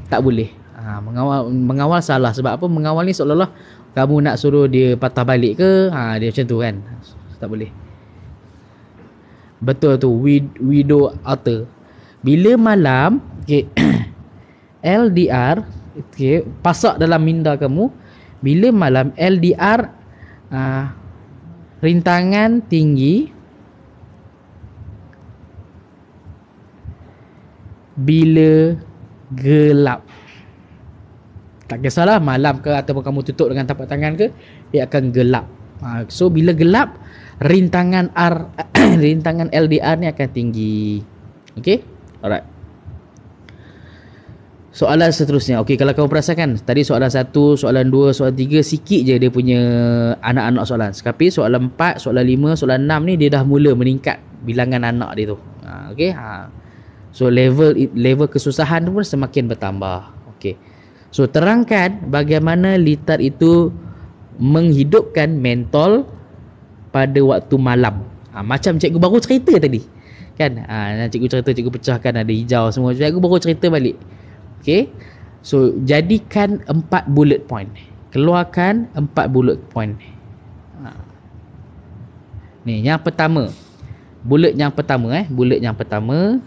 tak boleh. Uh, mengawal mengawal salah sebab apa? Mengawal ni seolah-olah kamu nak suruh dia patah balik ke? uh, dia macam tu kan. Tak boleh. Betul tu. Widow utter. Bila malam, okey. LDR, okey, pasak dalam minda kamu. Bila malam LDR uh, rintangan tinggi bila gelap. Tak kisahlah malam ke ataupun kamu tutup dengan tapak tangan ke, ia akan gelap. Ha, so bila gelap, rintangan R rintangan LDR ni akan tinggi. Okey? Alright. Soalan seterusnya. Okey, kalau kamu perasakan tadi soalan 1, soalan 2, soalan 3 sikit je dia punya anak-anak soalan. Tapi soalan 4, soalan 5, soalan 6 ni dia dah mula meningkat bilangan anak dia tu. Ha, okey. Ha. So level level kesusahan pun semakin bertambah. Okey. So terangkan bagaimana litar itu menghidupkan mental pada waktu malam. Ha, macam cikgu baru cerita tadi. Kan? Ha, cikgu cerita, cikgu pecahkan ada hijau semua. Cikgu baru cerita balik. Okey. So jadikan empat bullet point. Keluarkan empat bullet point. Ha. Ni yang pertama. Bullet yang pertama eh. Bullet yang pertama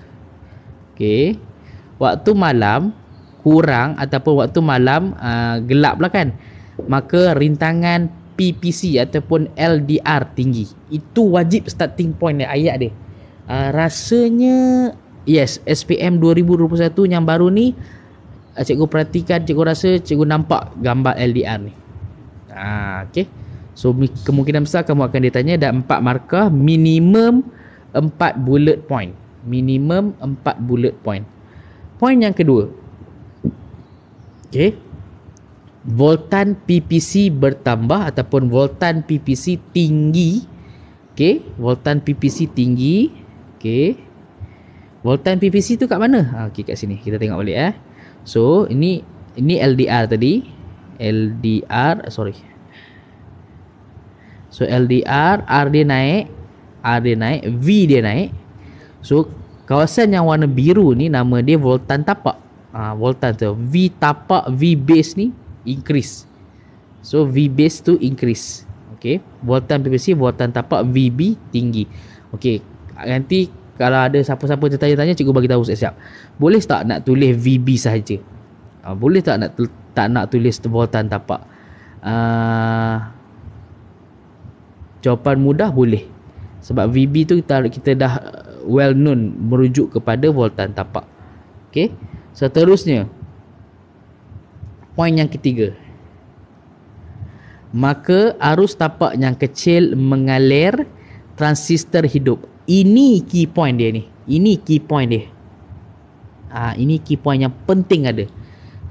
okay, waktu malam kurang ataupun waktu malam uh, gelap lah kan, maka rintangan PPC ataupun LDR tinggi. Itu wajib starting point dia, ayat dia. Uh, rasanya, yes, SPM 2021 yang baru ni, uh, cikgu perhatikan, cikgu rasa, cikgu nampak gambar LDR ni. Uh, ah, okay. So, kemungkinan besar kamu akan ditanya, ada 4 markah, minimum 4 bullet point minimum 4 bullet point. Point yang kedua. Okay. Voltan PPC bertambah ataupun voltan PPC tinggi. Okay. Voltan PPC tinggi. Okay. Voltan PPC tu kat mana? Ah, okay kat sini. Kita tengok balik eh. So ini ini LDR tadi. LDR. Sorry. So LDR. R dia naik. R dia naik. V dia naik. So kawasan yang warna biru ni nama dia Voltan Tapak. Ah uh, Voltan tu V Tapak V base ni increase. So V base tu increase. Okay. Voltan PPC, Voltan Tapak VB tinggi. Okay. Nanti kalau ada siapa-siapa tertanya-tanya, cikgu bagi tahu siap-siap. Boleh tak nak tulis VB sahaja? Uh, boleh tak nak tak nak tulis Voltan Tapak? Uh, jawapan mudah boleh. Sebab VB tu kita, kita dah well known merujuk kepada voltan tapak. Okey. Seterusnya poin yang ketiga. Maka arus tapak yang kecil mengalir transistor hidup. Ini key point dia ni. Ini key point dia. Ah ha, ini key point yang penting ada.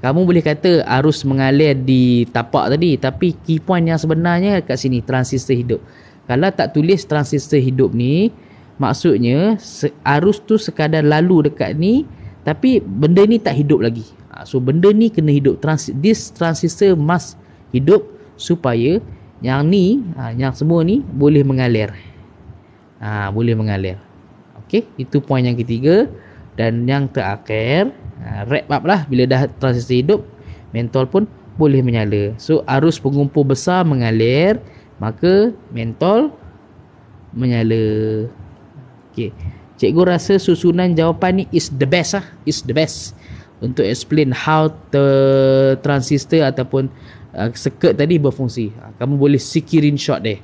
Kamu boleh kata arus mengalir di tapak tadi tapi key point yang sebenarnya kat sini transistor hidup. Kalau tak tulis transistor hidup ni, Maksudnya arus tu sekadar lalu dekat ni tapi benda ni tak hidup lagi. Ha, so benda ni kena hidup. Trans- this transistor must hidup supaya yang ni ha, yang semua ni boleh mengalir. Ha, boleh mengalir. Okey, itu poin yang ketiga dan yang terakhir ha, wrap up lah bila dah transistor hidup mentol pun boleh menyala. So arus pengumpul besar mengalir maka mentol menyala. Okay. Cikgu rasa susunan jawapan ni is the best ah, is the best untuk explain how the transistor ataupun uh, circuit tadi berfungsi. Ah, kamu boleh sikirin shot deh.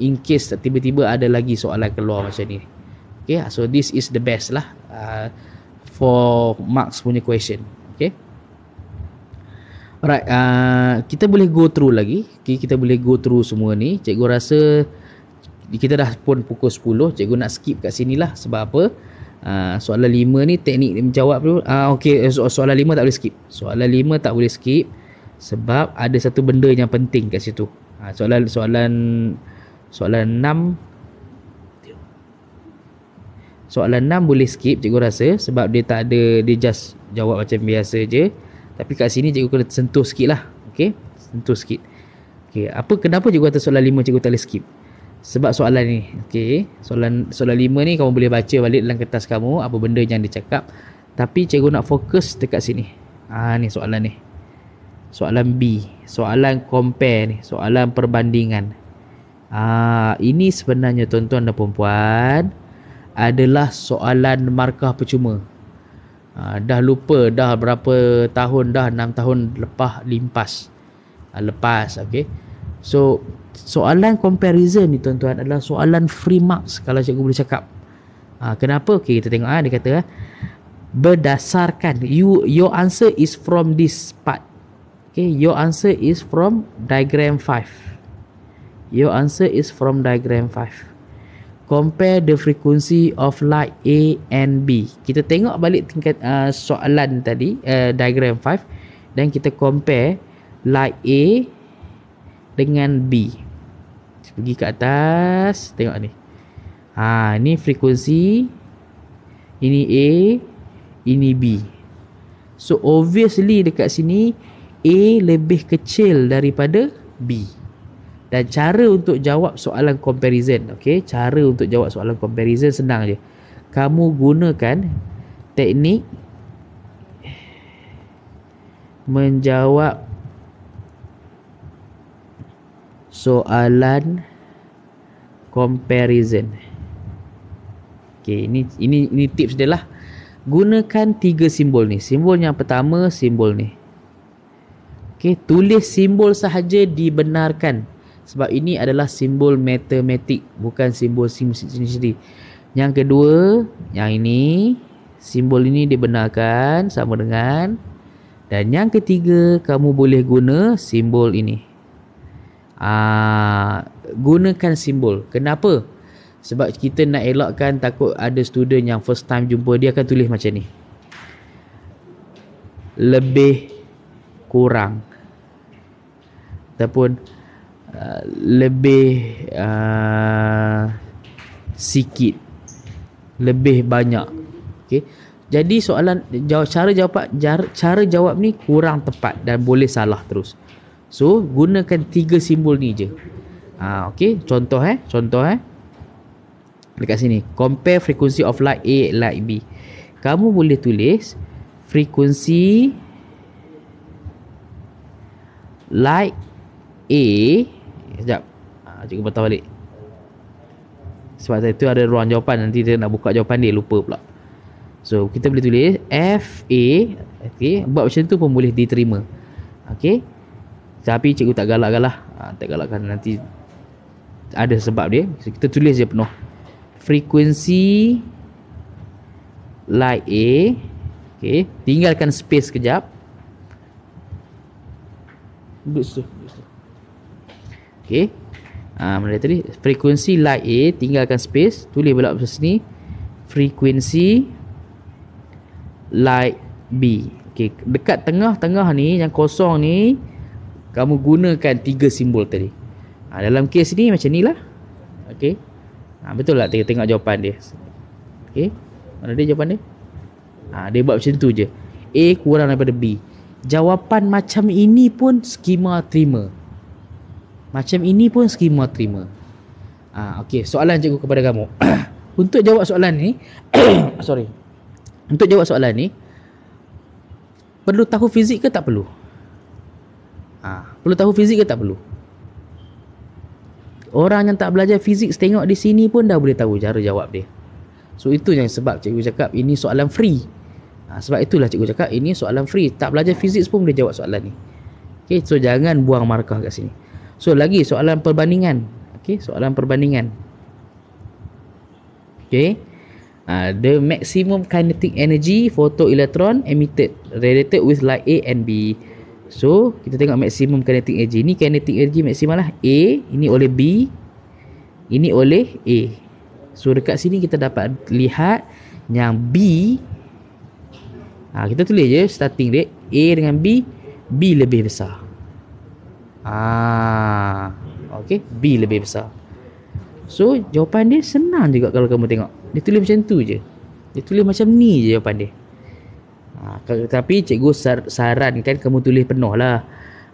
In case tiba-tiba ada lagi soalan keluar macam ni. Okay, so this is the best lah uh, for marks punya question. Okay. Alright, uh, kita boleh go through lagi. Okay, kita boleh go through semua ni. Cikgu rasa kita dah pun pukul 10 cikgu nak skip kat sini lah sebab apa uh, soalan 5 ni teknik dia menjawab tu uh, ah, ok eh, so, soalan 5 tak boleh skip soalan 5 tak boleh skip sebab ada satu benda yang penting kat situ uh, soalan soalan soalan 6 soalan 6 boleh skip cikgu rasa sebab dia tak ada dia just jawab macam biasa je tapi kat sini cikgu kena sentuh sikit lah okay, sentuh sikit Okay, apa kenapa cikgu kata soalan 5 cikgu tak boleh skip? Sebab soalan ni okay. soalan, soalan lima ni kamu boleh baca balik dalam kertas kamu Apa benda yang dia cakap Tapi cikgu nak fokus dekat sini ha, Ni soalan ni Soalan B Soalan compare ni Soalan perbandingan ha, Ini sebenarnya tuan-tuan dan perempuan Adalah soalan markah percuma ha, Dah lupa dah berapa tahun Dah 6 tahun lepas limpas ha, Lepas okay. So soalan comparison ni tuan-tuan adalah soalan free marks kalau cikgu boleh cakap ha, kenapa okay, kita tengok ha, dia kata ah, berdasarkan you your answer is from this part okay your answer is from diagram 5 your answer is from diagram 5 compare the frequency of light A and B kita tengok balik tingkat uh, soalan tadi uh, diagram 5 dan kita compare light A dengan B Pergi ke atas Tengok ni Ha ni frekuensi Ini A Ini B So obviously dekat sini A lebih kecil daripada B Dan cara untuk jawab soalan comparison Okay Cara untuk jawab soalan comparison senang je Kamu gunakan Teknik Menjawab soalan comparison. Okay, ini ini ini tips dia lah. Gunakan tiga simbol ni. Simbol yang pertama, simbol ni. Okay, tulis simbol sahaja dibenarkan. Sebab ini adalah simbol matematik, bukan simbol sim sendiri. Yang kedua, yang ini, simbol ini dibenarkan sama dengan. Dan yang ketiga, kamu boleh guna simbol ini uh, gunakan simbol. Kenapa? Sebab kita nak elakkan takut ada student yang first time jumpa dia akan tulis macam ni. Lebih kurang ataupun uh, lebih uh, sikit lebih banyak okey jadi soalan jawab cara jawab cara jawab ni kurang tepat dan boleh salah terus So gunakan tiga simbol ni je ha, Okay contoh eh Contoh eh Dekat sini Compare frequency of light A light B Kamu boleh tulis Frequency Light A Sekejap ha, Cikgu patah balik Sebab tadi tu ada ruang jawapan Nanti dia nak buka jawapan dia Lupa pula So kita boleh tulis F A Okay Buat macam tu pun boleh diterima Okay tapi cikgu tak galakkan lah ha, Tak galakkan nanti Ada sebab dia Kita tulis je penuh Frekuensi Light A Okay Tinggalkan space kejap Duduk situ Okay ha, Mana dia tadi Frekuensi light A Tinggalkan space Tulis pula pasal sini Frekuensi Light B Okay Dekat tengah-tengah ni Yang kosong ni kamu gunakan tiga simbol tadi. Ha, dalam kes ni macam ni lah. Okay. Ha, betul tak? Kita tengok jawapan dia. Okay. Mana dia jawapan dia? Ha, dia buat macam tu je. A kurang daripada B. Jawapan macam ini pun skema terima. Macam ini pun skema terima. Ha, okay. Soalan cikgu kepada kamu. Untuk jawab soalan ni. sorry. Untuk jawab soalan ni. Perlu tahu fizik ke tak perlu? Ha. Perlu tahu fizik ke tak perlu? Orang yang tak belajar fizik tengok di sini pun dah boleh tahu cara jawab dia. So itu yang sebab cikgu cakap ini soalan free. Ha, sebab itulah cikgu cakap ini soalan free. Tak belajar fizik pun boleh jawab soalan ni. Okay, so jangan buang markah kat sini. So lagi soalan perbandingan. Okay, soalan perbandingan. Okay. Uh, the maximum kinetic energy photoelectron emitted related with light A and B. So kita tengok maksimum kinetic energy ini kinetic energy maksimal lah A ini oleh B Ini oleh A So dekat sini kita dapat lihat Yang B ha, Kita tulis je starting rate A dengan B B lebih besar Ah, ha, Okay B lebih besar So jawapan dia senang juga kalau kamu tengok Dia tulis macam tu je Dia tulis macam ni je jawapan dia Ha, tapi cikgu sarankan kamu tulis penuh lah.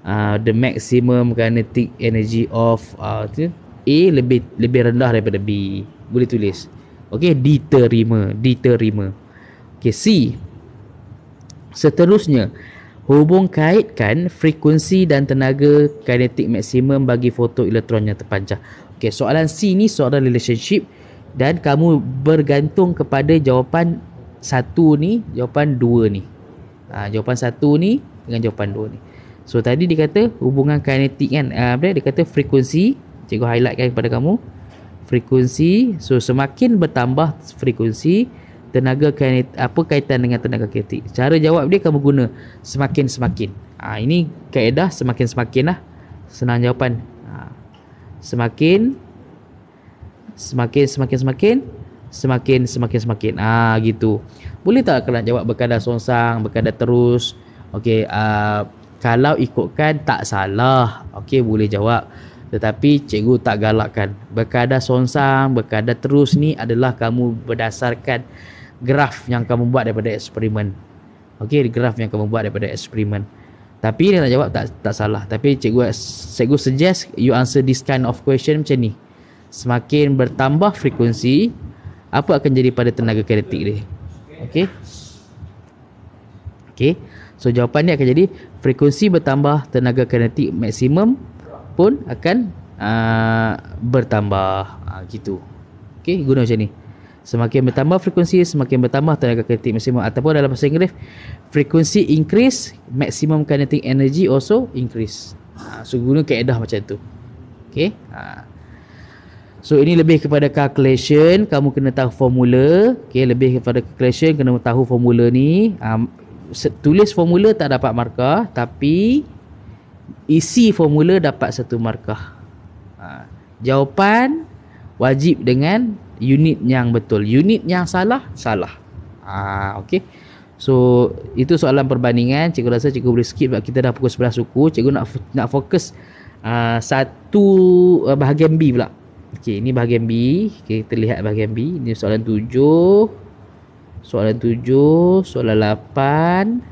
Uh, ha, the maximum kinetic energy of uh, tu, A lebih lebih rendah daripada B. Boleh tulis. Okey, diterima, diterima. Okey, C. Seterusnya, hubung kaitkan frekuensi dan tenaga kinetik maksimum bagi fotoelektron yang terpancar. Okey, soalan C ni soalan relationship dan kamu bergantung kepada jawapan satu ni jawapan dua ni ha, jawapan satu ni dengan jawapan dua ni so tadi dia kata hubungan kinetik kan eh, apa uh, dia kata frekuensi cikgu highlightkan kepada kamu frekuensi so semakin bertambah frekuensi tenaga kinetik apa kaitan dengan tenaga kinetik cara jawab dia kamu guna semakin semakin ha, ini kaedah semakin semakin lah senang jawapan ha, semakin semakin semakin semakin semakin semakin semakin ah ha, gitu boleh tak kena jawab berkadar songsang berkadar terus okey uh, kalau ikutkan tak salah okey boleh jawab tetapi cikgu tak galakkan berkadar songsang berkadar terus ni adalah kamu berdasarkan graf yang kamu buat daripada eksperimen okey graf yang kamu buat daripada eksperimen tapi dia nak jawab tak tak salah tapi cikgu cikgu suggest you answer this kind of question macam ni semakin bertambah frekuensi apa akan jadi pada tenaga kinetik dia okey okey so jawapan ni akan jadi frekuensi bertambah tenaga kinetik maksimum pun akan uh, bertambah uh, gitu okey guna macam ni Semakin bertambah frekuensi, semakin bertambah tenaga kinetik maksimum ataupun dalam bahasa Inggeris, frekuensi increase, maksimum kinetic energy also increase. Ha, so guna keedah macam tu. Okay. Ha. So ini lebih kepada calculation Kamu kena tahu formula okay, Lebih kepada calculation Kena tahu formula ni um, Tulis formula tak dapat markah Tapi Isi formula dapat satu markah ha. Jawapan Wajib dengan Unit yang betul Unit yang salah Salah ha, Okay So Itu soalan perbandingan Cikgu rasa cikgu boleh skip Sebab kita dah pukul 11 suku Cikgu nak nak fokus uh, Satu uh, Bahagian B pula Okey, ini bahagian B. Okey, kita lihat bahagian B. Ini soalan 7. Soalan 7, soalan 8.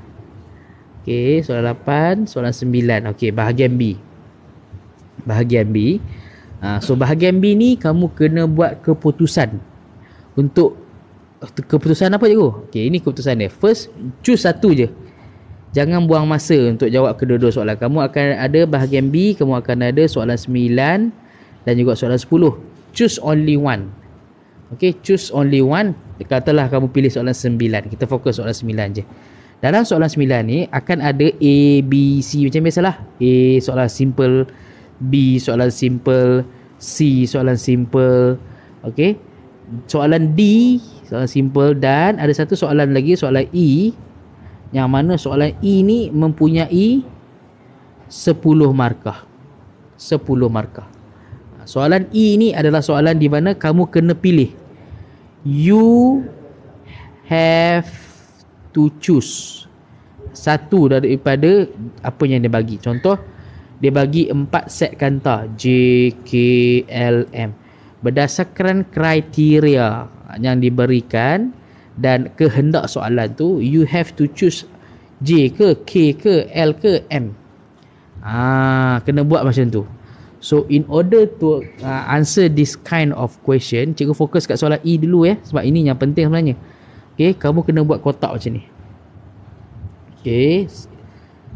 Okey, soalan 8, soalan 9. Okey, bahagian B. Bahagian B. Uh, so bahagian B ni kamu kena buat keputusan. Untuk eh, keputusan apa cikgu? Okey, ini keputusan dia. First choose satu je. Jangan buang masa untuk jawab kedua-dua soalan. Kamu akan ada bahagian B, kamu akan ada soalan 9 dan juga soalan 10 choose only one Okay, choose only one Katalah kamu pilih soalan sembilan Kita fokus soalan sembilan je Dalam soalan sembilan ni Akan ada A, B, C Macam biasalah A soalan simple B soalan simple C soalan simple Okay Soalan D Soalan simple Dan ada satu soalan lagi Soalan E Yang mana soalan E ni Mempunyai Sepuluh markah Sepuluh markah Ha, soalan E ni adalah soalan di mana kamu kena pilih. You have to choose satu daripada apa yang dia bagi. Contoh, dia bagi empat set kanta. J, K, L, M. Berdasarkan kriteria yang diberikan dan kehendak soalan tu, you have to choose J ke K ke L ke M. Ah, kena buat macam tu. So in order to uh, answer this kind of question, cikgu fokus kat soalan E dulu ya eh, sebab ini yang penting sebenarnya. Okay, kamu kena buat kotak macam ni. Okay,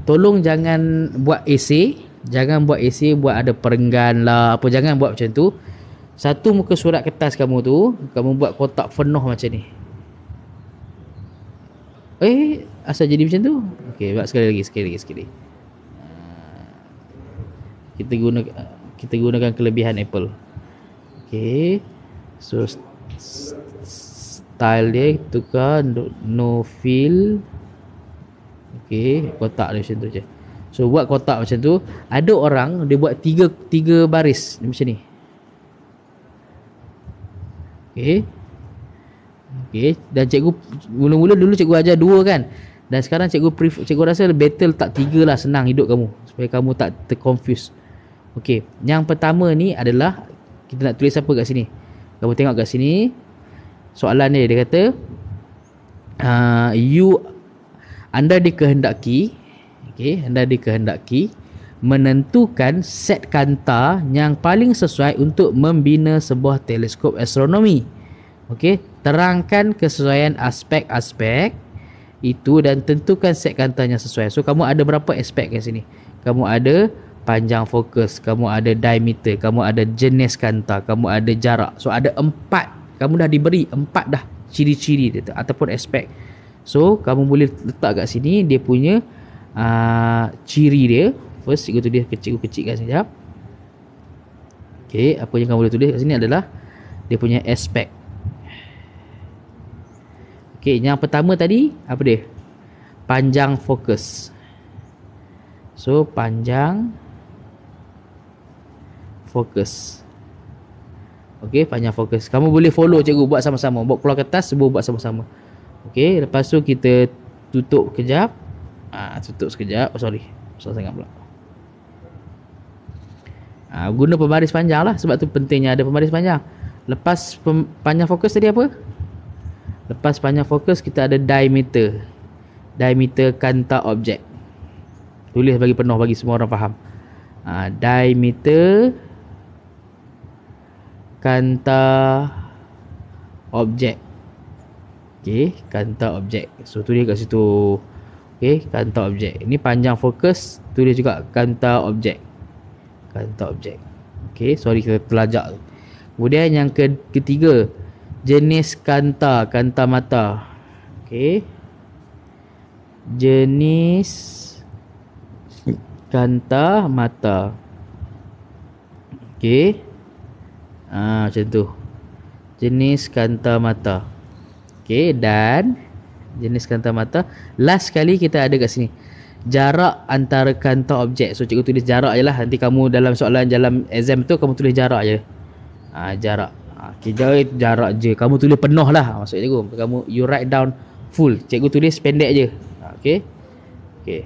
tolong jangan buat essay. Jangan buat essay, buat ada perenggan lah. Apa, jangan buat macam tu. Satu muka surat kertas kamu tu, kamu buat kotak penuh macam ni. Eh, asal jadi macam tu? Okay, buat sekali lagi, sekali lagi, sekali lagi. Kita guna kita gunakan kelebihan Apple. Okay. So style dia tukar no, no fill. Okay. Kotak dia macam tu je. So buat kotak macam tu. Ada orang dia buat tiga tiga baris macam ni. Okay. Okay. Dan cikgu mula-mula dulu cikgu ajar dua kan. Dan sekarang cikgu prefer, cikgu rasa better tak tiga lah senang hidup kamu supaya kamu tak terconfuse. Okey, yang pertama ni adalah kita nak tulis apa kat sini. Kamu tengok kat sini. Soalan dia dia kata uh, you anda dikehendaki okey, anda dikehendaki menentukan set kanta yang paling sesuai untuk membina sebuah teleskop astronomi. Okey, terangkan kesesuaian aspek-aspek itu dan tentukan set kantanya sesuai. So kamu ada berapa aspek kat sini? Kamu ada panjang fokus, kamu ada diameter, kamu ada jenis kanta, kamu ada jarak. So ada empat, kamu dah diberi empat dah ciri-ciri dia tu, ataupun aspek. So kamu boleh letak kat sini dia punya uh, ciri dia. First cikgu tu dia kecil-kecil kan sekejap. Okay, apa yang kamu boleh tulis kat sini adalah dia punya aspek. Okay, yang pertama tadi apa dia? Panjang fokus. So panjang fokus fokus Okey, panjang fokus Kamu boleh follow cikgu Buat sama-sama Buat keluar kertas Semua buat sama-sama Okey, lepas tu kita Tutup kejap ha, ah, Tutup sekejap oh, Sorry Besar sangat pula ha, Guna pembaris panjang lah Sebab tu pentingnya ada pembaris panjang Lepas pem- panjang fokus tadi apa? Lepas panjang fokus Kita ada diameter Diameter kanta objek Tulis bagi penuh Bagi semua orang faham ha, Diameter Diameter kanta objek. Okey, kanta objek. So tu dia kat situ. Okey, kanta objek. Ni panjang fokus, tu dia juga kanta objek. Kanta objek. Okey, sorry kita terlajak. Kemudian yang ke- ketiga, jenis kanta, kanta mata. Okey. Jenis kanta mata. Okey ha, macam tu jenis kanta mata Okay, dan jenis kanta mata last sekali kita ada kat sini jarak antara kanta objek so cikgu tulis jarak je lah nanti kamu dalam soalan dalam exam tu kamu tulis jarak je ha, jarak ha, Okay, jarak, jarak je Kamu tulis penuh lah ha, Maksudnya cikgu Kamu You write down full Cikgu tulis pendek je ha, Okay Okay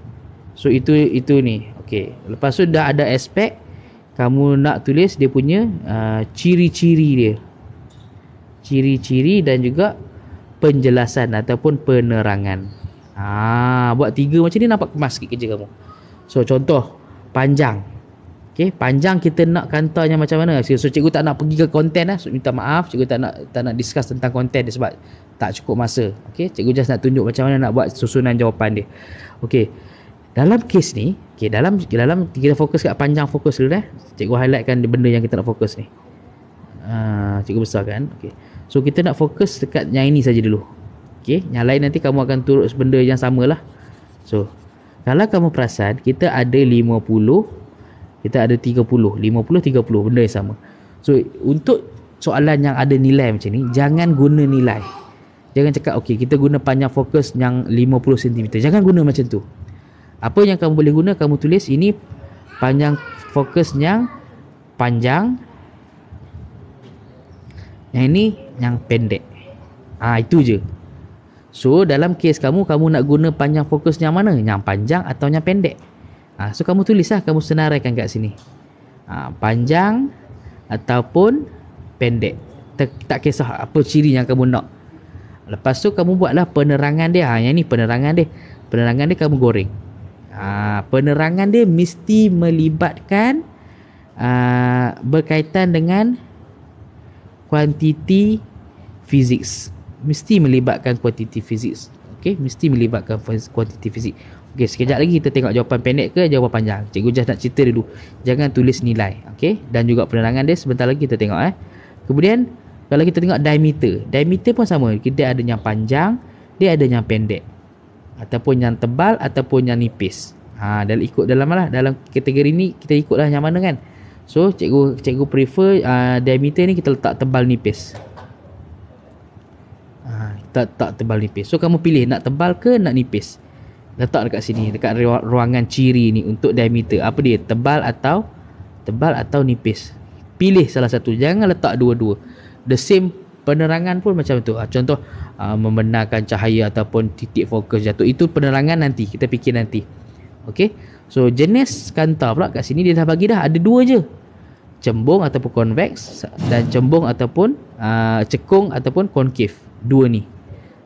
So itu itu ni Okay Lepas tu dah ada aspek kamu nak tulis dia punya uh, ciri-ciri dia ciri-ciri dan juga penjelasan ataupun penerangan ah buat tiga macam ni nampak kemas sikit kerja kamu so contoh panjang Okay, panjang kita nak kantanya macam mana so, so cikgu tak nak pergi ke konten lah eh? so, minta maaf cikgu tak nak tak nak discuss tentang konten sebab tak cukup masa okay, cikgu just nak tunjuk macam mana nak buat susunan jawapan dia okay dalam kes ni okay, dalam dalam kita fokus kat panjang fokus dulu eh cikgu highlightkan benda yang kita nak fokus ni uh, cikgu besar kan okay. so kita nak fokus dekat yang ini saja dulu okay. yang lain nanti kamu akan turut benda yang sama lah so kalau kamu perasan kita ada 50 kita ada 30 50 30 benda yang sama so untuk soalan yang ada nilai macam ni jangan guna nilai jangan cakap okay, kita guna panjang fokus yang 50 cm jangan guna macam tu apa yang kamu boleh guna kamu tulis ini panjang fokus yang panjang yang ini yang pendek ah itu je so dalam kes kamu kamu nak guna panjang fokus yang mana yang panjang atau yang pendek ha, so kamu tulislah kamu senaraikan kat sini ha, panjang ataupun pendek tak, tak kisah apa ciri yang kamu nak Lepas tu kamu buatlah penerangan dia ha, Yang ni penerangan dia Penerangan dia kamu goreng Ah, penerangan dia mesti melibatkan aa, ah, berkaitan dengan kuantiti fizik. Mesti melibatkan kuantiti fizik. Okey, mesti melibatkan kuantiti fizik. Okey, sekejap lagi kita tengok jawapan pendek ke jawapan panjang. Cikgu just nak cerita dulu. Jangan tulis nilai. Okey, dan juga penerangan dia sebentar lagi kita tengok eh. Kemudian kalau kita tengok diameter, diameter pun sama. Kita ada yang panjang, dia ada yang pendek ataupun yang tebal ataupun yang nipis. Ha dalam ikut dalamlah dalam kategori ni kita ikutlah yang mana kan. So cikgu cikgu prefer uh, diameter ni kita letak tebal nipis. Ha kita tak tebal nipis. So kamu pilih nak tebal ke nak nipis. Letak dekat sini dekat ruangan ciri ni untuk diameter. Apa dia? Tebal atau tebal atau nipis. Pilih salah satu. Jangan letak dua-dua. The same penerangan pun macam tu ah, contoh ah, membenarkan cahaya ataupun titik fokus jatuh itu penerangan nanti kita fikir nanti okey so jenis kanta pula kat sini dia dah bagi dah ada dua je cembung ataupun convex dan cembung ataupun ah, cekung ataupun concave dua ni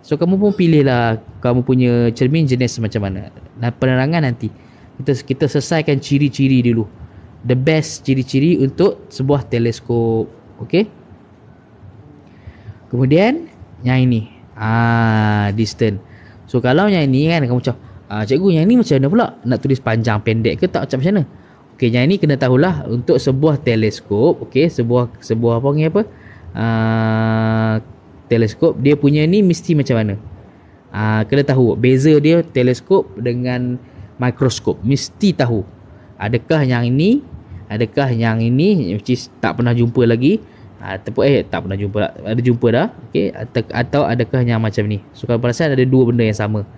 so kamu pun pilihlah kamu punya cermin jenis macam mana dan penerangan nanti kita kita selesaikan ciri-ciri dulu the best ciri-ciri untuk sebuah teleskop okey Kemudian yang ini ah distant. So kalau yang ini kan kamu macam ah cikgu yang ini macam mana pula? Nak tulis panjang pendek ke tak macam mana? Okey yang ini kena tahulah untuk sebuah teleskop, okey sebuah sebuah apa panggil apa? Ah teleskop dia punya ni mesti macam mana? Ah kena tahu beza dia teleskop dengan mikroskop mesti tahu. Adakah yang ini adakah yang ini which tak pernah jumpa lagi ataupun ah, eh tak pernah jumpa lah. ada jumpa dah okay At- atau adakah yang macam ni so kalau perasan ada dua benda yang sama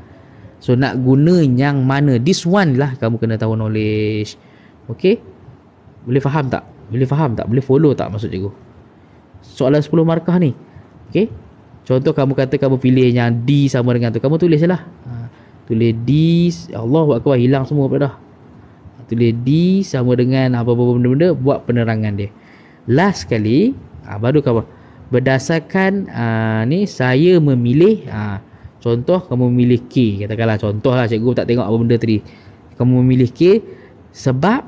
so nak guna yang mana this one lah kamu kena tahu knowledge okay boleh faham tak boleh faham tak boleh follow tak maksud cikgu soalan 10 markah ni okay contoh kamu kata kamu pilih yang D sama dengan tu kamu tulis lah ha. tulis D Allah buat kau hilang semua pada dah tulis D sama dengan apa-apa benda-benda buat penerangan dia last sekali Ah, baru kamu berdasarkan ah, ni saya memilih ah, contoh kamu memilih K katakanlah contohlah cikgu tak tengok apa benda tadi kamu memilih K sebab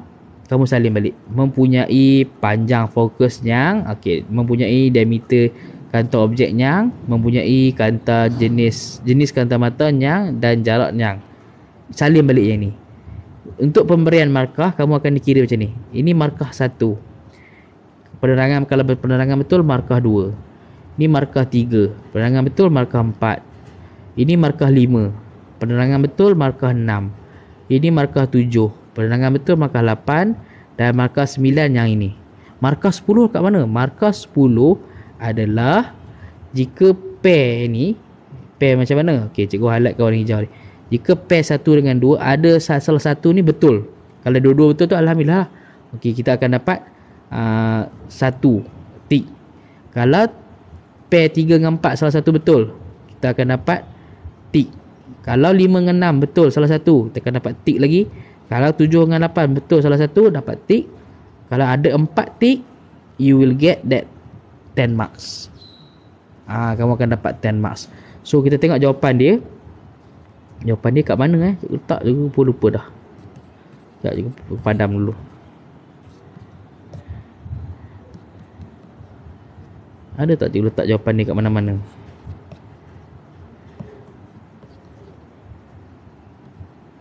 kamu saling balik mempunyai panjang fokus yang okey mempunyai diameter kanta objek yang mempunyai kanta jenis jenis kanta mata yang dan jarak yang saling balik yang ni untuk pemberian markah kamu akan dikira macam ni ini markah satu penerangan kalau penerangan betul markah 2 ini markah 3 penerangan betul markah 4 ini markah 5 penerangan betul markah 6 ini markah 7 penerangan betul markah 8 dan markah 9 yang ini markah 10 kat mana markah 10 adalah jika pair ni pair macam mana okey cikgu highlightkan warna hijau ni jika pair satu dengan dua ada salah satu ni betul kalau dua-dua betul tu alhamdulillah okey kita akan dapat satu tik. kalau P 3 dengan 4 salah satu betul kita akan dapat tik. kalau 5 dengan 6 betul salah satu kita akan dapat tik lagi kalau 7 dengan 8 betul salah satu dapat tik. kalau ada 4 tik, you will get that 10 marks ah ha, kamu akan dapat 10 marks so kita tengok jawapan dia jawapan dia kat mana eh letak dulu lupa, lupa dah tak juga padam dulu Ada tak dia letak jawapan ni kat mana-mana?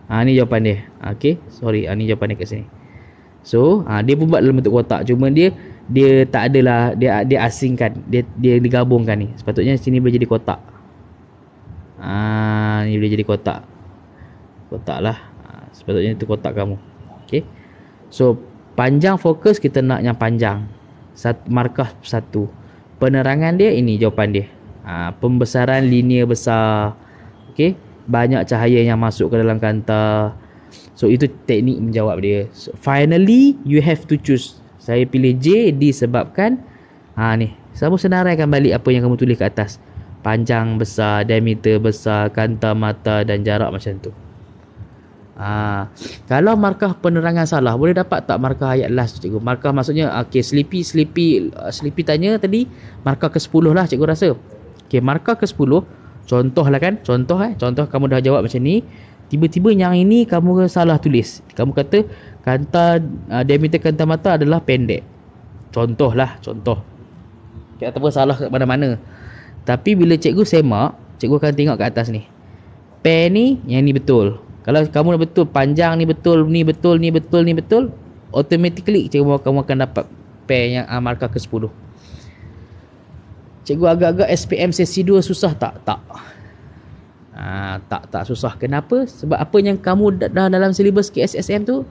Ha ni jawapan dia. Ha, okay sorry, ha, ni jawapan dia kat sini. So, ha, dia pun buat dalam bentuk kotak cuma dia dia tak adalah dia dia asingkan, dia dia digabungkan ni. Sepatutnya sini boleh jadi kotak. Ha ni boleh jadi kotak. Kotak lah ha, sepatutnya itu kotak kamu. Okay So, panjang fokus kita nak yang panjang. Satu markah satu. Penerangan dia ini jawapan dia. Ha, pembesaran linear besar. okay, banyak cahaya yang masuk ke dalam kanta. So itu teknik menjawab dia. So, finally you have to choose. Saya pilih J disebabkan ha ni. Kamu senaraikan balik apa yang kamu tulis kat atas. Panjang besar, diameter besar, kanta mata dan jarak macam tu. Ah, kalau markah penerangan salah, boleh dapat tak markah ayat last cikgu? Markah maksudnya ah, okey sleepy sleepy ah, sleepy tanya tadi markah ke-10 lah cikgu rasa. Okey, markah ke-10 lah kan, contoh eh, contoh kamu dah jawab macam ni, tiba-tiba yang ini kamu salah tulis. Kamu kata kanta uh, ah, diameter kanta mata adalah pendek. Contoh lah, contoh. Okay, ataupun salah kat mana-mana. Tapi bila cikgu semak, cikgu akan tengok kat atas ni. Pen ni, yang ni betul. Kalau kamu dah betul panjang ni betul, ni betul, ni betul, ni betul, automatically cikgu kamu akan dapat pair yang uh, markah ke-10. Cikgu agak-agak SPM sesi 2 susah tak? Tak. Ha, tak tak susah. Kenapa? Sebab apa yang kamu dah, dah dalam syllabus KSSM tu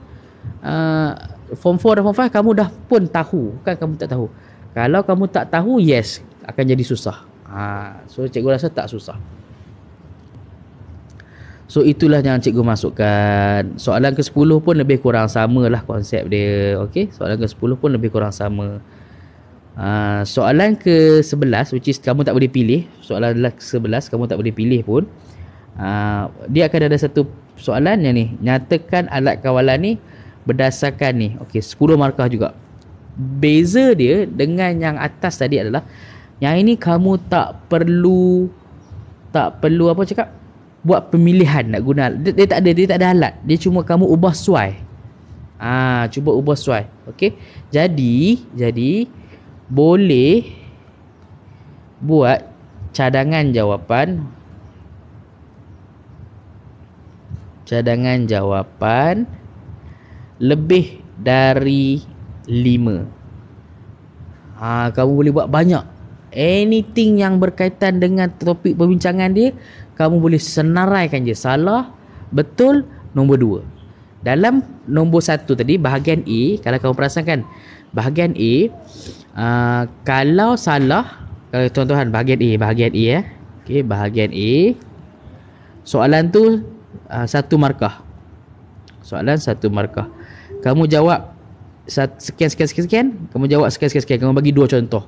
uh, form 4 dan form 5 kamu dah pun tahu. Kan kamu tak tahu. Kalau kamu tak tahu, yes, akan jadi susah. Ha, so cikgu rasa tak susah. So itulah yang cikgu masukkan Soalan ke-10 pun lebih kurang sama lah konsep dia okay? Soalan ke-10 pun lebih kurang sama uh, Soalan ke-11 which is kamu tak boleh pilih Soalan lah ke-11 kamu tak boleh pilih pun uh, Dia akan ada satu soalan yang ni Nyatakan alat kawalan ni berdasarkan ni okay, 10 markah juga Beza dia dengan yang atas tadi adalah Yang ini kamu tak perlu Tak perlu apa cakap buat pemilihan nak guna dia, dia tak ada dia tak ada alat dia cuma kamu ubah suai ah ha, cuba ubah suai okey jadi jadi boleh buat cadangan jawapan cadangan jawapan lebih dari 5 ha, kamu boleh buat banyak anything yang berkaitan dengan topik perbincangan dia kamu boleh senaraikan je salah, betul, nombor dua. Dalam nombor satu tadi, bahagian A, kalau kamu perasan kan, bahagian A, uh, kalau salah, kalau tuan-tuan, bahagian A, bahagian A eh. Okay, bahagian A. Soalan tu uh, satu markah. Soalan satu markah. Kamu jawab sekian sekian sekian kamu jawab sekian sekian sekian, kamu bagi dua contoh.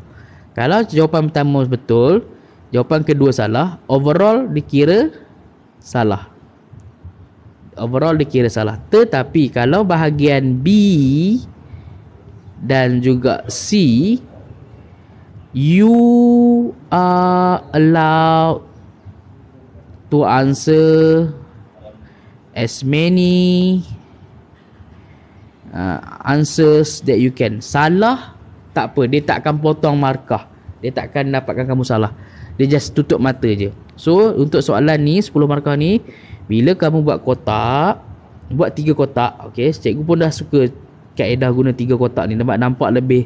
Kalau jawapan pertama betul, Jawapan kedua salah. Overall dikira salah. Overall dikira salah. Tetapi kalau bahagian B dan juga C you are allowed to answer as many uh, answers that you can. Salah tak apa, dia tak potong markah. Dia tak dapatkan kamu salah. Dia just tutup mata je So untuk soalan ni 10 markah ni Bila kamu buat kotak Buat 3 kotak Okay Cikgu pun dah suka Kaedah guna 3 kotak ni Nampak, nampak lebih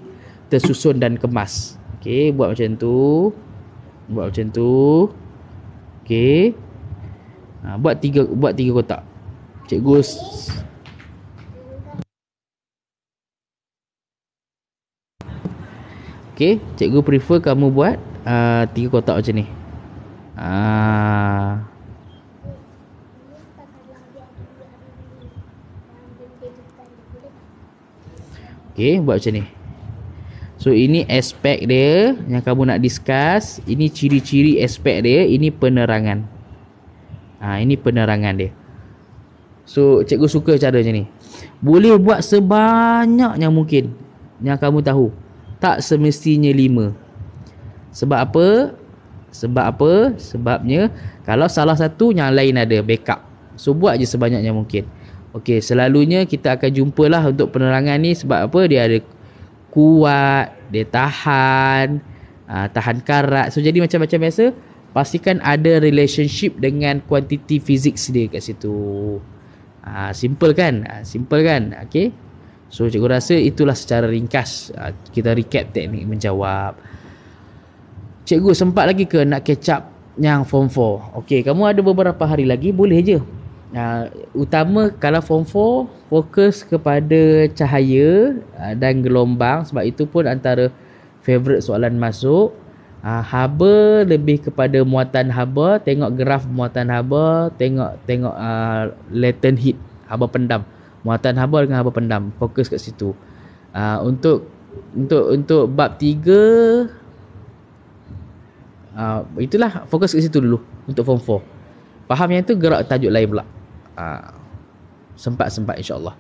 Tersusun dan kemas Okay Buat macam tu Buat macam tu Okay ha, Buat 3 Buat 3 kotak Cikgu Okay, cikgu prefer kamu buat uh, tiga kotak macam ni. Ah. Uh. Okey, buat macam ni. So ini aspek dia yang kamu nak discuss, ini ciri-ciri aspek dia, ini penerangan. Ah, ha, ini penerangan dia. So cikgu suka cara macam ni. Boleh buat sebanyak yang mungkin yang kamu tahu. Tak semestinya lima. Sebab apa? Sebab apa? Sebabnya kalau salah satu yang lain ada backup. So buat je sebanyaknya mungkin. Okey, selalunya kita akan jumpalah untuk penerangan ni sebab apa? Dia ada kuat, dia tahan, uh, tahan karat. So jadi macam-macam biasa, pastikan ada relationship dengan kuantiti fizik dia kat situ. Uh, simple kan? Uh, simple kan? Okey. So cikgu rasa itulah secara ringkas uh, kita recap teknik menjawab. Cikgu sempat lagi ke nak catch up yang form 4? Okey, kamu ada beberapa hari lagi boleh je. Uh, utama kalau form 4 fokus kepada cahaya uh, dan gelombang sebab itu pun antara favorite soalan masuk. Uh, haba lebih kepada muatan haba, tengok graf muatan haba, tengok tengok uh, latent heat haba pendam. Muatan haba dengan haba pendam, fokus kat situ. Uh, untuk untuk untuk bab uh, itulah fokus ke situ dulu untuk form 4 faham yang itu gerak tajuk lain pula uh, sempat-sempat insyaAllah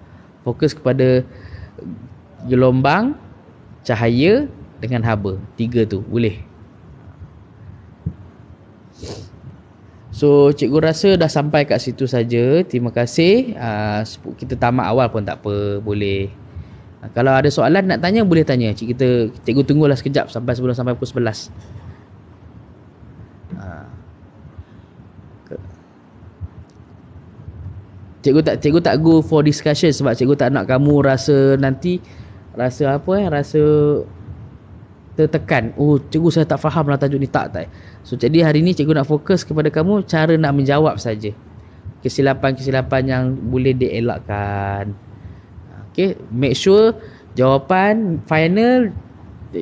fokus kepada gelombang cahaya dengan haba tiga tu boleh So cikgu rasa dah sampai kat situ saja. Terima kasih. Uh, kita tamat awal pun tak apa. Boleh. kalau ada soalan nak tanya boleh tanya. Cik kita, cikgu tunggulah sekejap sampai sebelum sampai pukul 11. cikgu tak cikgu tak go for discussion sebab cikgu tak nak kamu rasa nanti rasa apa eh rasa tertekan oh cikgu saya tak faham lah tajuk ni tak tak so jadi hari ni cikgu nak fokus kepada kamu cara nak menjawab saja kesilapan-kesilapan yang boleh dielakkan okay make sure jawapan final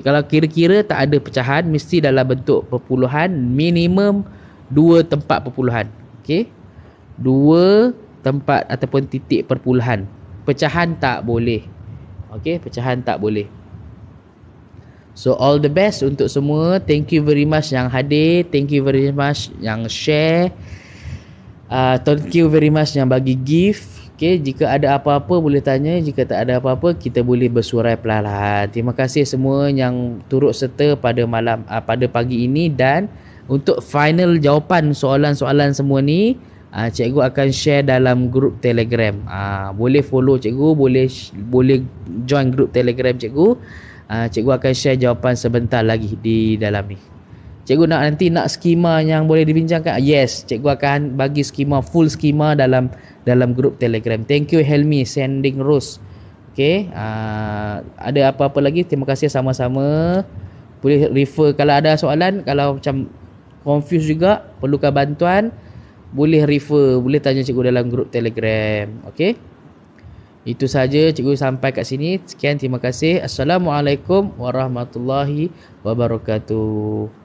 kalau kira-kira tak ada pecahan mesti dalam bentuk perpuluhan minimum dua tempat perpuluhan okay dua tempat ataupun titik perpuluhan. Pecahan tak boleh. Okey, pecahan tak boleh. So all the best untuk semua. Thank you very much yang hadir, thank you very much yang share. Uh, thank you very much yang bagi gift. Okay, jika ada apa-apa boleh tanya. Jika tak ada apa-apa, kita boleh bersurai perlahan-lahan. Terima kasih semua yang turut serta pada malam uh, pada pagi ini. Dan untuk final jawapan soalan-soalan semua ni, uh, cikgu akan share dalam grup Telegram. Uh, boleh follow cikgu, boleh boleh join grup Telegram cikgu. Uh, cikgu akan share jawapan sebentar lagi di dalam ni. Cikgu nak nanti nak skema yang boleh dibincangkan? Yes, cikgu akan bagi skema full skema dalam dalam grup Telegram. Thank you Helmi sending rose. Okay, uh, ada apa-apa lagi? Terima kasih sama-sama. Boleh refer kalau ada soalan, kalau macam confused juga, perlukan bantuan boleh refer, boleh tanya cikgu dalam grup Telegram. Okay, Itu saja cikgu sampai kat sini. Sekian terima kasih. Assalamualaikum warahmatullahi wabarakatuh.